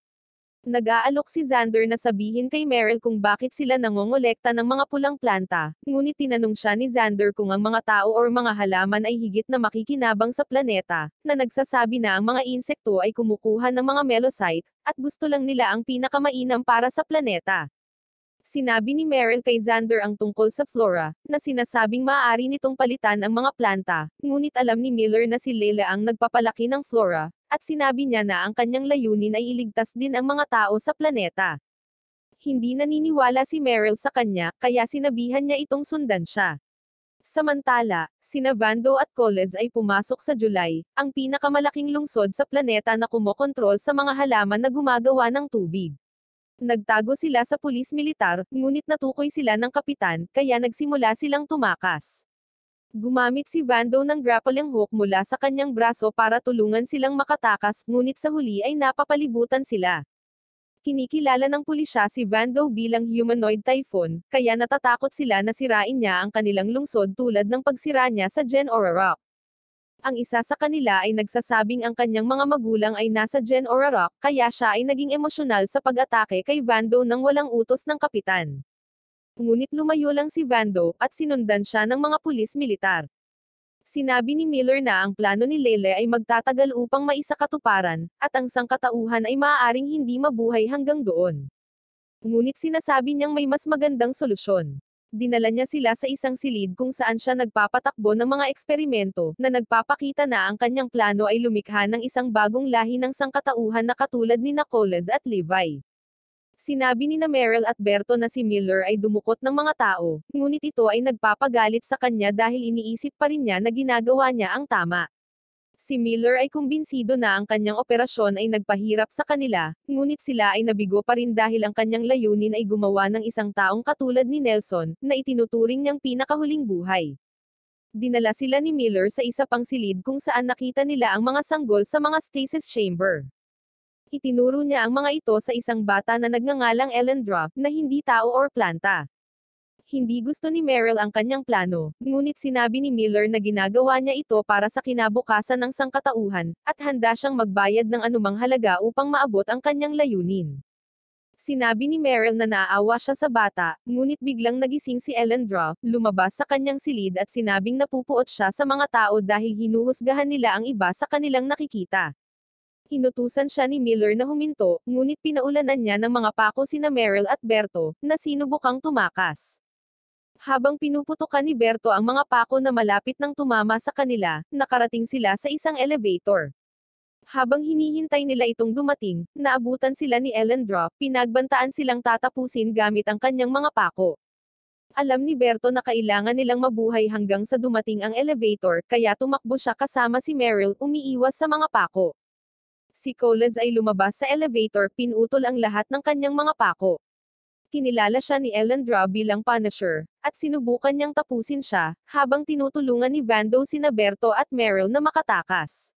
Nag-aalok si Xander na sabihin kay Meryl kung bakit sila nangongolekta ng mga pulang planta, ngunit tinanong siya ni Xander kung ang mga tao or mga halaman ay higit na makikinabang sa planeta, na nagsasabi na ang mga insekto ay kumukuha ng mga melocyte, at gusto lang nila ang pinakamainam para sa planeta. Sinabi ni Merrill kay Xander ang tungkol sa flora, na sinasabing maaari nitong palitan ang mga planta, ngunit alam ni Miller na si Leila ang nagpapalaki ng flora, at sinabi niya na ang kanyang layunin ay iligtas din ang mga tao sa planeta. Hindi naniniwala si Merrill sa kanya, kaya sinabihan niya itong sundan siya. Samantala, sina Vando at Collins ay pumasok sa July, ang pinakamalaking lungsod sa planeta na kumokontrol sa mga halaman na gumagawa ng tubig. Nagtago sila sa pulis militar, ngunit natukoy sila ng kapitan, kaya nagsimula silang tumakas. Gumamit si Vando ng grappling hook mula sa kanyang braso para tulungan silang makatakas, ngunit sa huli ay napapalibutan sila. Kinikilala ng pulisya si Vando bilang humanoid typhoon, kaya natatakot sila na sirain niya ang kanilang lungsod tulad ng pagsira niya sa Gen Aura Rock. Ang isa sa kanila ay nagsasabing ang kanyang mga magulang ay nasa Gen Rock, kaya siya ay naging emosyonal sa pag-atake kay Vando nang walang utos ng kapitan. Ngunit lumayo lang si Vando, at sinundan siya ng mga pulis militar. Sinabi ni Miller na ang plano ni Lele ay magtatagal upang maisakatuparan, at ang sangkatauhan ay maaaring hindi mabuhay hanggang doon. Ngunit sinasabi niyang may mas magandang solusyon. Dinala niya sila sa isang silid kung saan siya nagpapatakbo ng mga eksperimento, na nagpapakita na ang kanyang plano ay lumikha ng isang bagong lahi ng sangkatauhan na katulad ni Nicholas at Levi. Sinabi ni na Merrill at Berto na si Miller ay dumukot ng mga tao, ngunit ito ay nagpapagalit sa kanya dahil iniisip pa rin niya na ginagawa niya ang tama. Si Miller ay kumbinsido na ang kanyang operasyon ay nagpahirap sa kanila, ngunit sila ay nabigo pa rin dahil ang kanyang layunin ay gumawa ng isang taong katulad ni Nelson, na itinuturing niyang pinakahuling buhay. Dinala sila ni Miller sa isa pang silid kung saan nakita nila ang mga sanggol sa mga stasis chamber. Itinuro niya ang mga ito sa isang bata na nagngangalang Ellen Drop na hindi tao or planta hindi gusto ni Merrill ang kanyang plano, ngunit sinabi ni Miller na ginagawa niya ito para sa kinabukasan ng sangkatauhan, at handa siyang magbayad ng anumang halaga upang maabot ang kanyang layunin. Sinabi ni Merrill na naaawa siya sa bata, ngunit biglang nagising si Ellen Draw, lumabas sa kanyang silid at sinabing napupuot siya sa mga tao dahil hinuhusgahan nila ang iba sa kanilang nakikita inutusan siya ni Miller na huminto, ngunit pinaulanan niya ng mga pako sina Merrill at Berto, na sinubukang tumakas. Habang pinuputukan ni Berto ang mga pako na malapit nang tumama sa kanila, nakarating sila sa isang elevator. Habang hinihintay nila itong dumating, naabutan sila ni Ellen Elendra, pinagbantaan silang tatapusin gamit ang kanyang mga pako. Alam ni Berto na kailangan nilang mabuhay hanggang sa dumating ang elevator, kaya tumakbo siya kasama si Meryl, umiiwas sa mga pako. Si Collins ay lumabas sa elevator, pinutol ang lahat ng kanyang mga pako. Kinilala siya ni Elendra bilang Punisher, at sinubukan niyang tapusin siya, habang tinutulungan ni Vando sina Berto at Meryl na makatakas.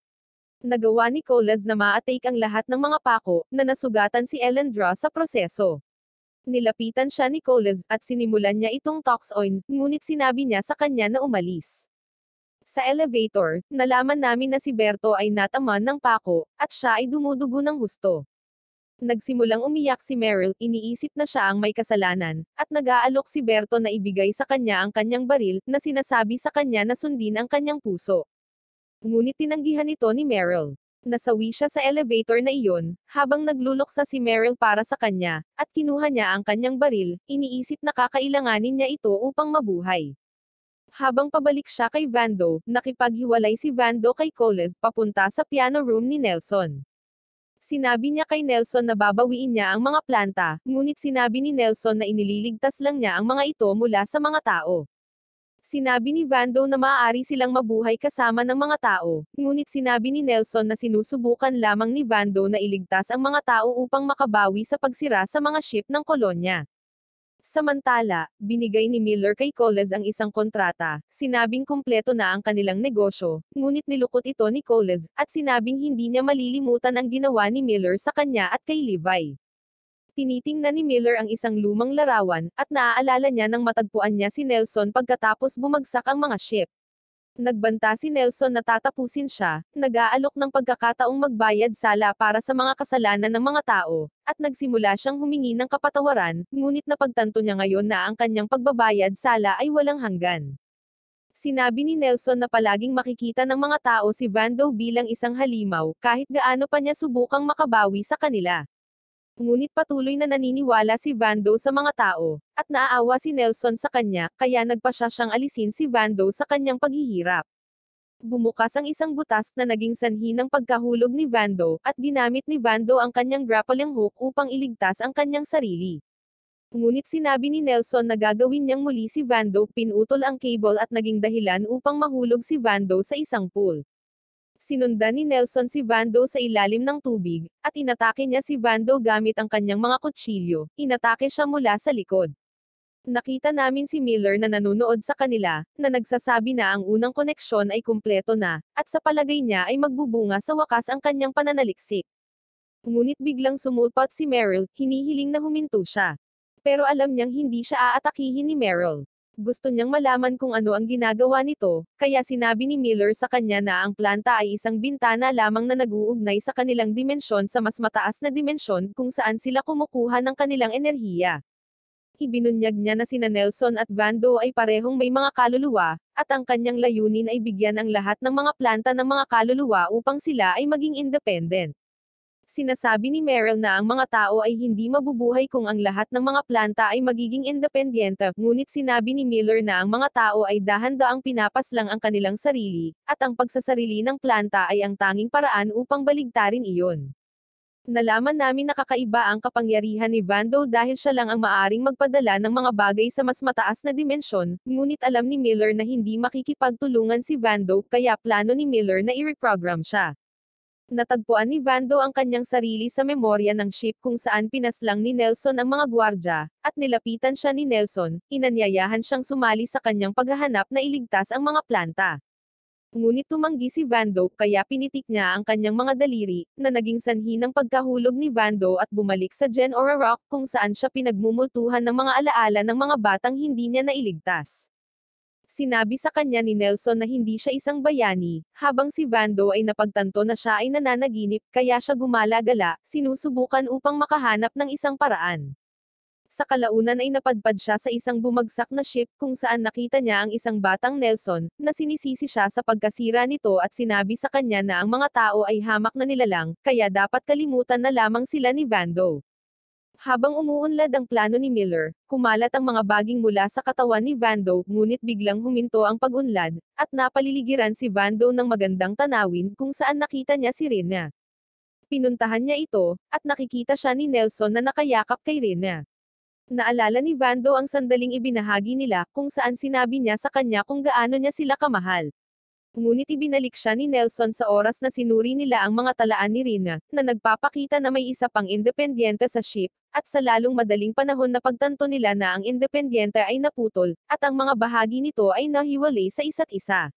Nagawa ni Colas na ma-take ang lahat ng mga pako, na nasugatan si Elendra sa proseso. Nilapitan siya ni Colas, at sinimulan niya itong toxoin, ngunit sinabi niya sa kanya na umalis. Sa elevator, nalaman namin na si Berto ay nataman ng pako, at siya ay dumudugo ng husto. Nagsimulang umiyak si Meryl, iniisip na siya ang may kasalanan, at nag-aalok si Berto na ibigay sa kanya ang kanyang baril, na sinasabi sa kanya na sundin ang kanyang puso. Ngunit tinanggihan ito ni Meryl. Nasawi siya sa elevator na iyon, habang nagluluksa si Meryl para sa kanya, at kinuha niya ang kanyang baril, iniisip na kakailanganin niya ito upang mabuhay. Habang pabalik siya kay Vando, nakipaghiwalay si Vando kay Colev papunta sa piano room ni Nelson. Sinabi niya kay Nelson na babawiin niya ang mga planta, ngunit sinabi ni Nelson na inililigtas lang niya ang mga ito mula sa mga tao. Sinabi ni Vando na maaari silang mabuhay kasama ng mga tao, ngunit sinabi ni Nelson na sinusubukan lamang ni Vando na iligtas ang mga tao upang makabawi sa pagsira sa mga ship ng kolonya. Samantala, binigay ni Miller kay Coles ang isang kontrata, sinabing kumpleto na ang kanilang negosyo, ngunit nilukot ito ni Coles, at sinabing hindi niya malilimutan ang ginawa ni Miller sa kanya at kay Levi. Tinitingnan ni Miller ang isang lumang larawan, at naaalala niya nang matagpuan niya si Nelson pagkatapos bumagsak ang mga ship. Nagbanta si Nelson na tatapusin siya, nag-aalok ng pagkakataong magbayad sala para sa mga kasalanan ng mga tao, at nagsimula siyang humingi ng kapatawaran, ngunit napagtanto niya ngayon na ang kanyang pagbabayad sala ay walang hanggan. Sinabi ni Nelson na palaging makikita ng mga tao si Vando bilang isang halimaw, kahit gaano pa niya subukang makabawi sa kanila. Ngunit patuloy na naniniwala si Vando sa mga tao, at naaawa si Nelson sa kanya, kaya nagpa siya siyang alisin si Vando sa kanyang paghihirap. Bumukas ang isang butas na naging sanhi ng pagkahulog ni Vando, at ginamit ni Vando ang kanyang grappling hook upang iligtas ang kanyang sarili. Ngunit sinabi ni Nelson na gagawin niyang muli si Vando, pinutol ang cable at naging dahilan upang mahulog si Vando sa isang pool. Sinundan ni Nelson si Vando sa ilalim ng tubig, at inatake niya si Vando gamit ang kanyang mga kutsilyo. Inatake siya mula sa likod. Nakita namin si Miller na nanonood sa kanila, na nagsasabi na ang unang koneksyon ay kumpleto na, at sa palagay niya ay magbubunga sa wakas ang kanyang pananaliksik. Ngunit biglang sumulpot si Meryl, hinihiling na huminto siya. Pero alam niyang hindi siya aatakihin ni Meryl. Gusto niyang malaman kung ano ang ginagawa nito, kaya sinabi ni Miller sa kanya na ang planta ay isang bintana lamang na naguugnay sa kanilang dimensyon sa mas mataas na dimensyon kung saan sila kumukuha ng kanilang enerhiya. Ibinunyag niya na sina Nelson at Vando ay parehong may mga kaluluwa, at ang kanyang layunin ay bigyan ang lahat ng mga planta ng mga kaluluwa upang sila ay maging independent. Sinasabi ni Merrill na ang mga tao ay hindi mabubuhay kung ang lahat ng mga planta ay magiging independyente, ngunit sinabi ni Miller na ang mga tao ay dahan-daang pinapaslang ang kanilang sarili, at ang pagsasarili ng planta ay ang tanging paraan upang baligtarin iyon. Nalaman namin na kakaiba ang kapangyarihan ni Vando dahil siya lang ang maaring magpadala ng mga bagay sa mas mataas na dimensyon, ngunit alam ni Miller na hindi makikipagtulungan si Vando, kaya plano ni Miller na i-reprogram siya. Natagpuan ni Vando ang kanyang sarili sa memorya ng ship kung saan pinaslang ni Nelson ang mga gwardya, at nilapitan siya ni Nelson, inanyayahan siyang sumali sa kanyang paghahanap na iligtas ang mga planta. Ngunit tumanggi si Vando, kaya pinitik niya ang kanyang mga daliri, na naging sanhi ng pagkahulog ni Vando at bumalik sa Gen Ora Rock kung saan siya pinagmumultuhan ng mga alaala ng mga batang hindi niya nailigtas. Sinabi sa kanya ni Nelson na hindi siya isang bayani, habang si Vando ay napagtanto na siya ay nananaginip kaya siya gumalagala, sinusubukan upang makahanap ng isang paraan. Sa kalaunan ay napadpad siya sa isang bumagsak na ship kung saan nakita niya ang isang batang Nelson, na sinisisi siya sa pagkasira nito at sinabi sa kanya na ang mga tao ay hamak na nilalang, kaya dapat kalimutan na lamang sila ni Vando. Habang umuunlad ang plano ni Miller, kumalat ang mga baging mula sa katawan ni Vando, ngunit biglang huminto ang pagunlad, at napaliligiran si Vando ng magandang tanawin kung saan nakita niya si Rina. Pinuntahan niya ito, at nakikita siya ni Nelson na nakayakap kay Rina. Naalala ni Vando ang sandaling ibinahagi nila kung saan sinabi niya sa kanya kung gaano niya sila kamahal ngunit ibinalik siya ni Nelson sa oras na sinuri nila ang mga talaan ni Rina, na nagpapakita na may isa pang independyente sa ship, at sa lalong madaling panahon na pagtanto nila na ang independyente ay naputol, at ang mga bahagi nito ay nahiwalay sa isa't isa.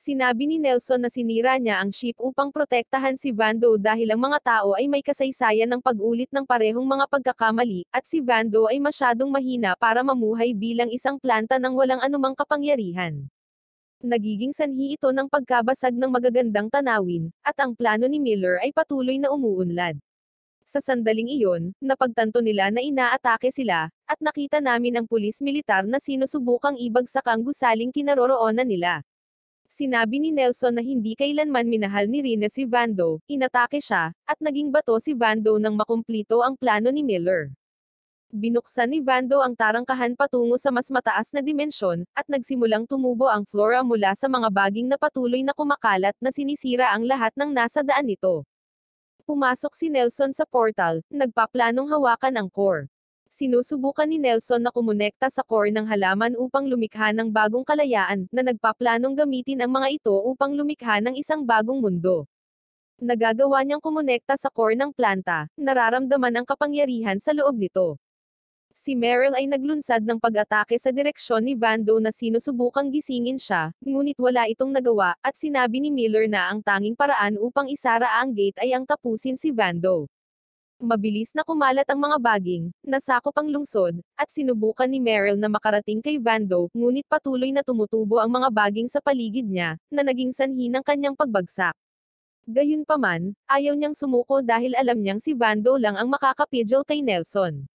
Sinabi ni Nelson na sinira niya ang ship upang protektahan si Vando dahil ang mga tao ay may kasaysayan ng pag-ulit ng parehong mga pagkakamali, at si Vando ay masyadong mahina para mamuhay bilang isang planta ng walang anumang kapangyarihan nagiging sanhi ito ng pagkabasag ng magagandang tanawin, at ang plano ni Miller ay patuloy na umuunlad. Sa sandaling iyon, napagtanto nila na inaatake sila, at nakita namin ang pulis militar na sinusubukang ibagsak ang gusaling kinaroroonan nila. Sinabi ni Nelson na hindi kailanman minahal ni Rina si Vando, inatake siya, at naging bato si Vando nang makumplito ang plano ni Miller binuksan ni Vando ang tarangkahan patungo sa mas mataas na dimensyon, at nagsimulang tumubo ang flora mula sa mga baging na patuloy na kumakalat na sinisira ang lahat ng nasa daan nito. Pumasok si Nelson sa portal, nagpaplanong hawakan ang core. Sinusubukan ni Nelson na kumonekta sa core ng halaman upang lumikha ng bagong kalayaan, na nagpaplanong gamitin ang mga ito upang lumikha ng isang bagong mundo. Nagagawa niyang kumonekta sa core ng planta, nararamdaman ang kapangyarihan sa loob nito. Si Merrill ay naglunsad ng pag-atake sa direksyon ni Vando na sinusubukang gisingin siya, ngunit wala itong nagawa, at sinabi ni Miller na ang tanging paraan upang isara ang gate ay ang tapusin si Vando. Mabilis na kumalat ang mga baging, nasakop ang lungsod, at sinubukan ni Merrill na makarating kay Vando, ngunit patuloy na tumutubo ang mga baging sa paligid niya, na naging sanhi ng kanyang pagbagsak. Gayunpaman, ayaw niyang sumuko dahil alam niyang si Vando lang ang makakapidjol kay Nelson.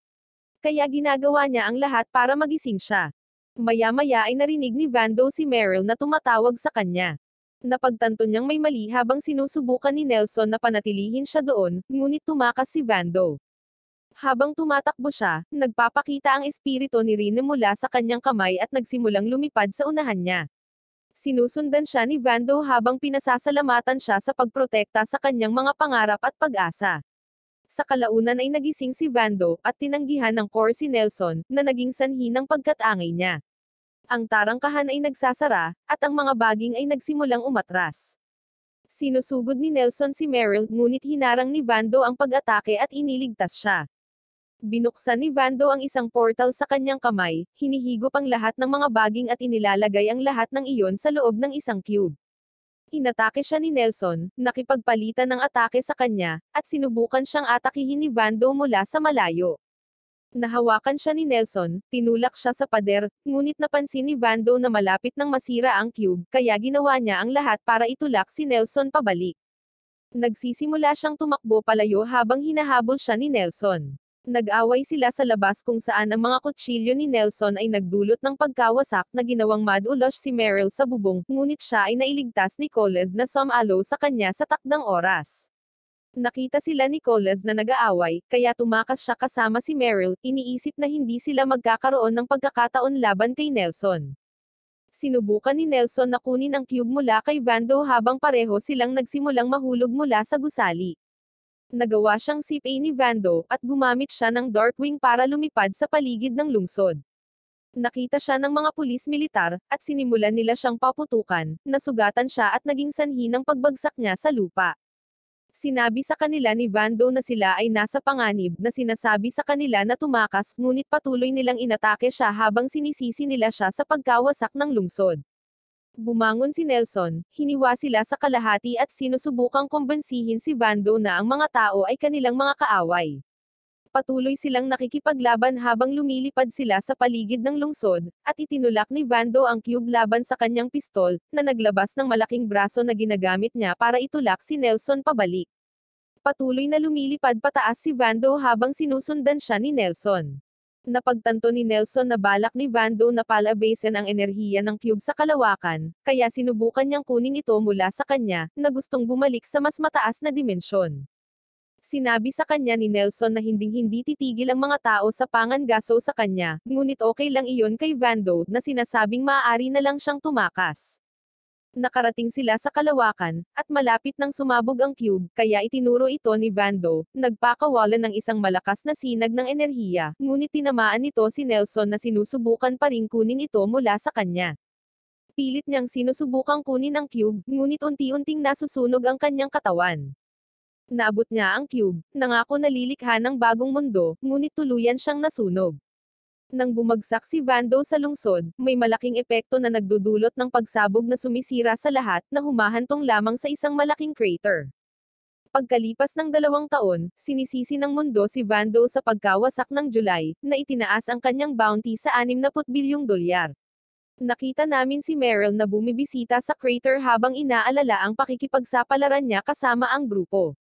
Kaya ginagawa niya ang lahat para magising siya. Maya-maya ay narinig ni Vando si Meryl na tumatawag sa kanya. Napagtanto niyang may mali habang sinusubukan ni Nelson na panatilihin siya doon, ngunit tumakas si Vando. Habang tumatakbo siya, nagpapakita ang espirito ni Rene mula sa kanyang kamay at nagsimulang lumipad sa unahan niya. Sinusundan siya ni Vando habang pinasasalamatan siya sa pagprotekta sa kanyang mga pangarap at pag-asa. Sa kalaunan ay nagising si Vando, at tinanggihan ng core si Nelson, na naging sanhi ng pagkatangay niya. Ang tarangkahan ay nagsasara, at ang mga baging ay nagsimulang umatras. Sinusugod ni Nelson si Meryl, ngunit hinarang ni Vando ang pag-atake at iniligtas siya. Binuksan ni Vando ang isang portal sa kanyang kamay, hinihigop ang lahat ng mga baging at inilalagay ang lahat ng iyon sa loob ng isang cube. Inatake siya ni Nelson, nakipagpalitan ng atake sa kanya, at sinubukan siyang atakihin ni Vando mula sa malayo. Nahawakan siya ni Nelson, tinulak siya sa pader, ngunit napansin ni Vando na malapit nang masira ang cube, kaya ginawa niya ang lahat para itulak si Nelson pabalik. Nagsisimula siyang tumakbo palayo habang hinahabol siya ni Nelson. Nag-away sila sa labas kung saan ang mga kutsilyo ni Nelson ay nagdulot ng pagkawasak na ginawang madulos si Meryl sa bubong, ngunit siya ay nailigtas ni Coles na sumalo sa kanya sa takdang oras. Nakita sila ni Coles na nag-aaway, kaya tumakas siya kasama si Meryl, iniisip na hindi sila magkakaroon ng pagkakataon laban kay Nelson. Sinubukan ni Nelson na kunin ang cube mula kay Vando habang pareho silang nagsimulang mahulog mula sa gusali. Nagawa siyang CPA ni Vando, at gumamit siya ng Darkwing para lumipad sa paligid ng lungsod. Nakita siya ng mga pulis militar, at sinimulan nila siyang paputukan, nasugatan siya at naging sanhi ng pagbagsak niya sa lupa. Sinabi sa kanila ni Vando na sila ay nasa panganib na sinasabi sa kanila na tumakas, ngunit patuloy nilang inatake siya habang sinisisi nila siya sa pagkawasak ng lungsod. Bumangon si Nelson, hiniwa sila sa kalahati at sinusubukang kumbansihin si Vando na ang mga tao ay kanilang mga kaaway. Patuloy silang nakikipaglaban habang lumilipad sila sa paligid ng lungsod, at itinulak ni Vando ang cube laban sa kanyang pistol, na naglabas ng malaking braso na ginagamit niya para itulak si Nelson pabalik. Patuloy na lumilipad pataas si Vando habang sinusundan siya ni Nelson napagtanto ni Nelson na balak ni Vando na palabasin ang enerhiya ng cube sa kalawakan, kaya sinubukan niyang kunin ito mula sa kanya, na gustong bumalik sa mas mataas na dimensyon. Sinabi sa kanya ni Nelson na hinding-hindi titigil ang mga tao sa pangangaso sa kanya, ngunit okay lang iyon kay Vando, na sinasabing maaari na lang siyang tumakas. Nakarating sila sa kalawakan, at malapit nang sumabog ang cube, kaya itinuro ito ni Vando, nagpakawala ng isang malakas na sinag ng enerhiya, ngunit tinamaan nito si Nelson na sinusubukan pa ring kunin ito mula sa kanya. Pilit niyang sinusubukang kunin ang cube, ngunit unti-unting nasusunog ang kanyang katawan. Naabot niya ang cube, nangako nalilikha ng bagong mundo, ngunit tuluyan siyang nasunog. Nang bumagsak si Vando sa lungsod, may malaking epekto na nagdudulot ng pagsabog na sumisira sa lahat na humahantong lamang sa isang malaking crater. Pagkalipas ng dalawang taon, sinisisi ng mundo si Vando sa pagkawasak ng July, na itinaas ang kanyang bounty sa 60 bilyong dolyar. Nakita namin si Merrill na bumibisita sa crater habang inaalala ang pakikipagsapalaran niya kasama ang grupo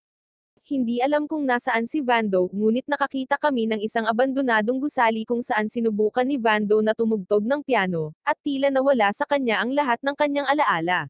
hindi alam kung nasaan si Vando, ngunit nakakita kami ng isang abandonadong gusali kung saan sinubukan ni Vando na tumugtog ng piano, at tila nawala sa kanya ang lahat ng kanyang alaala.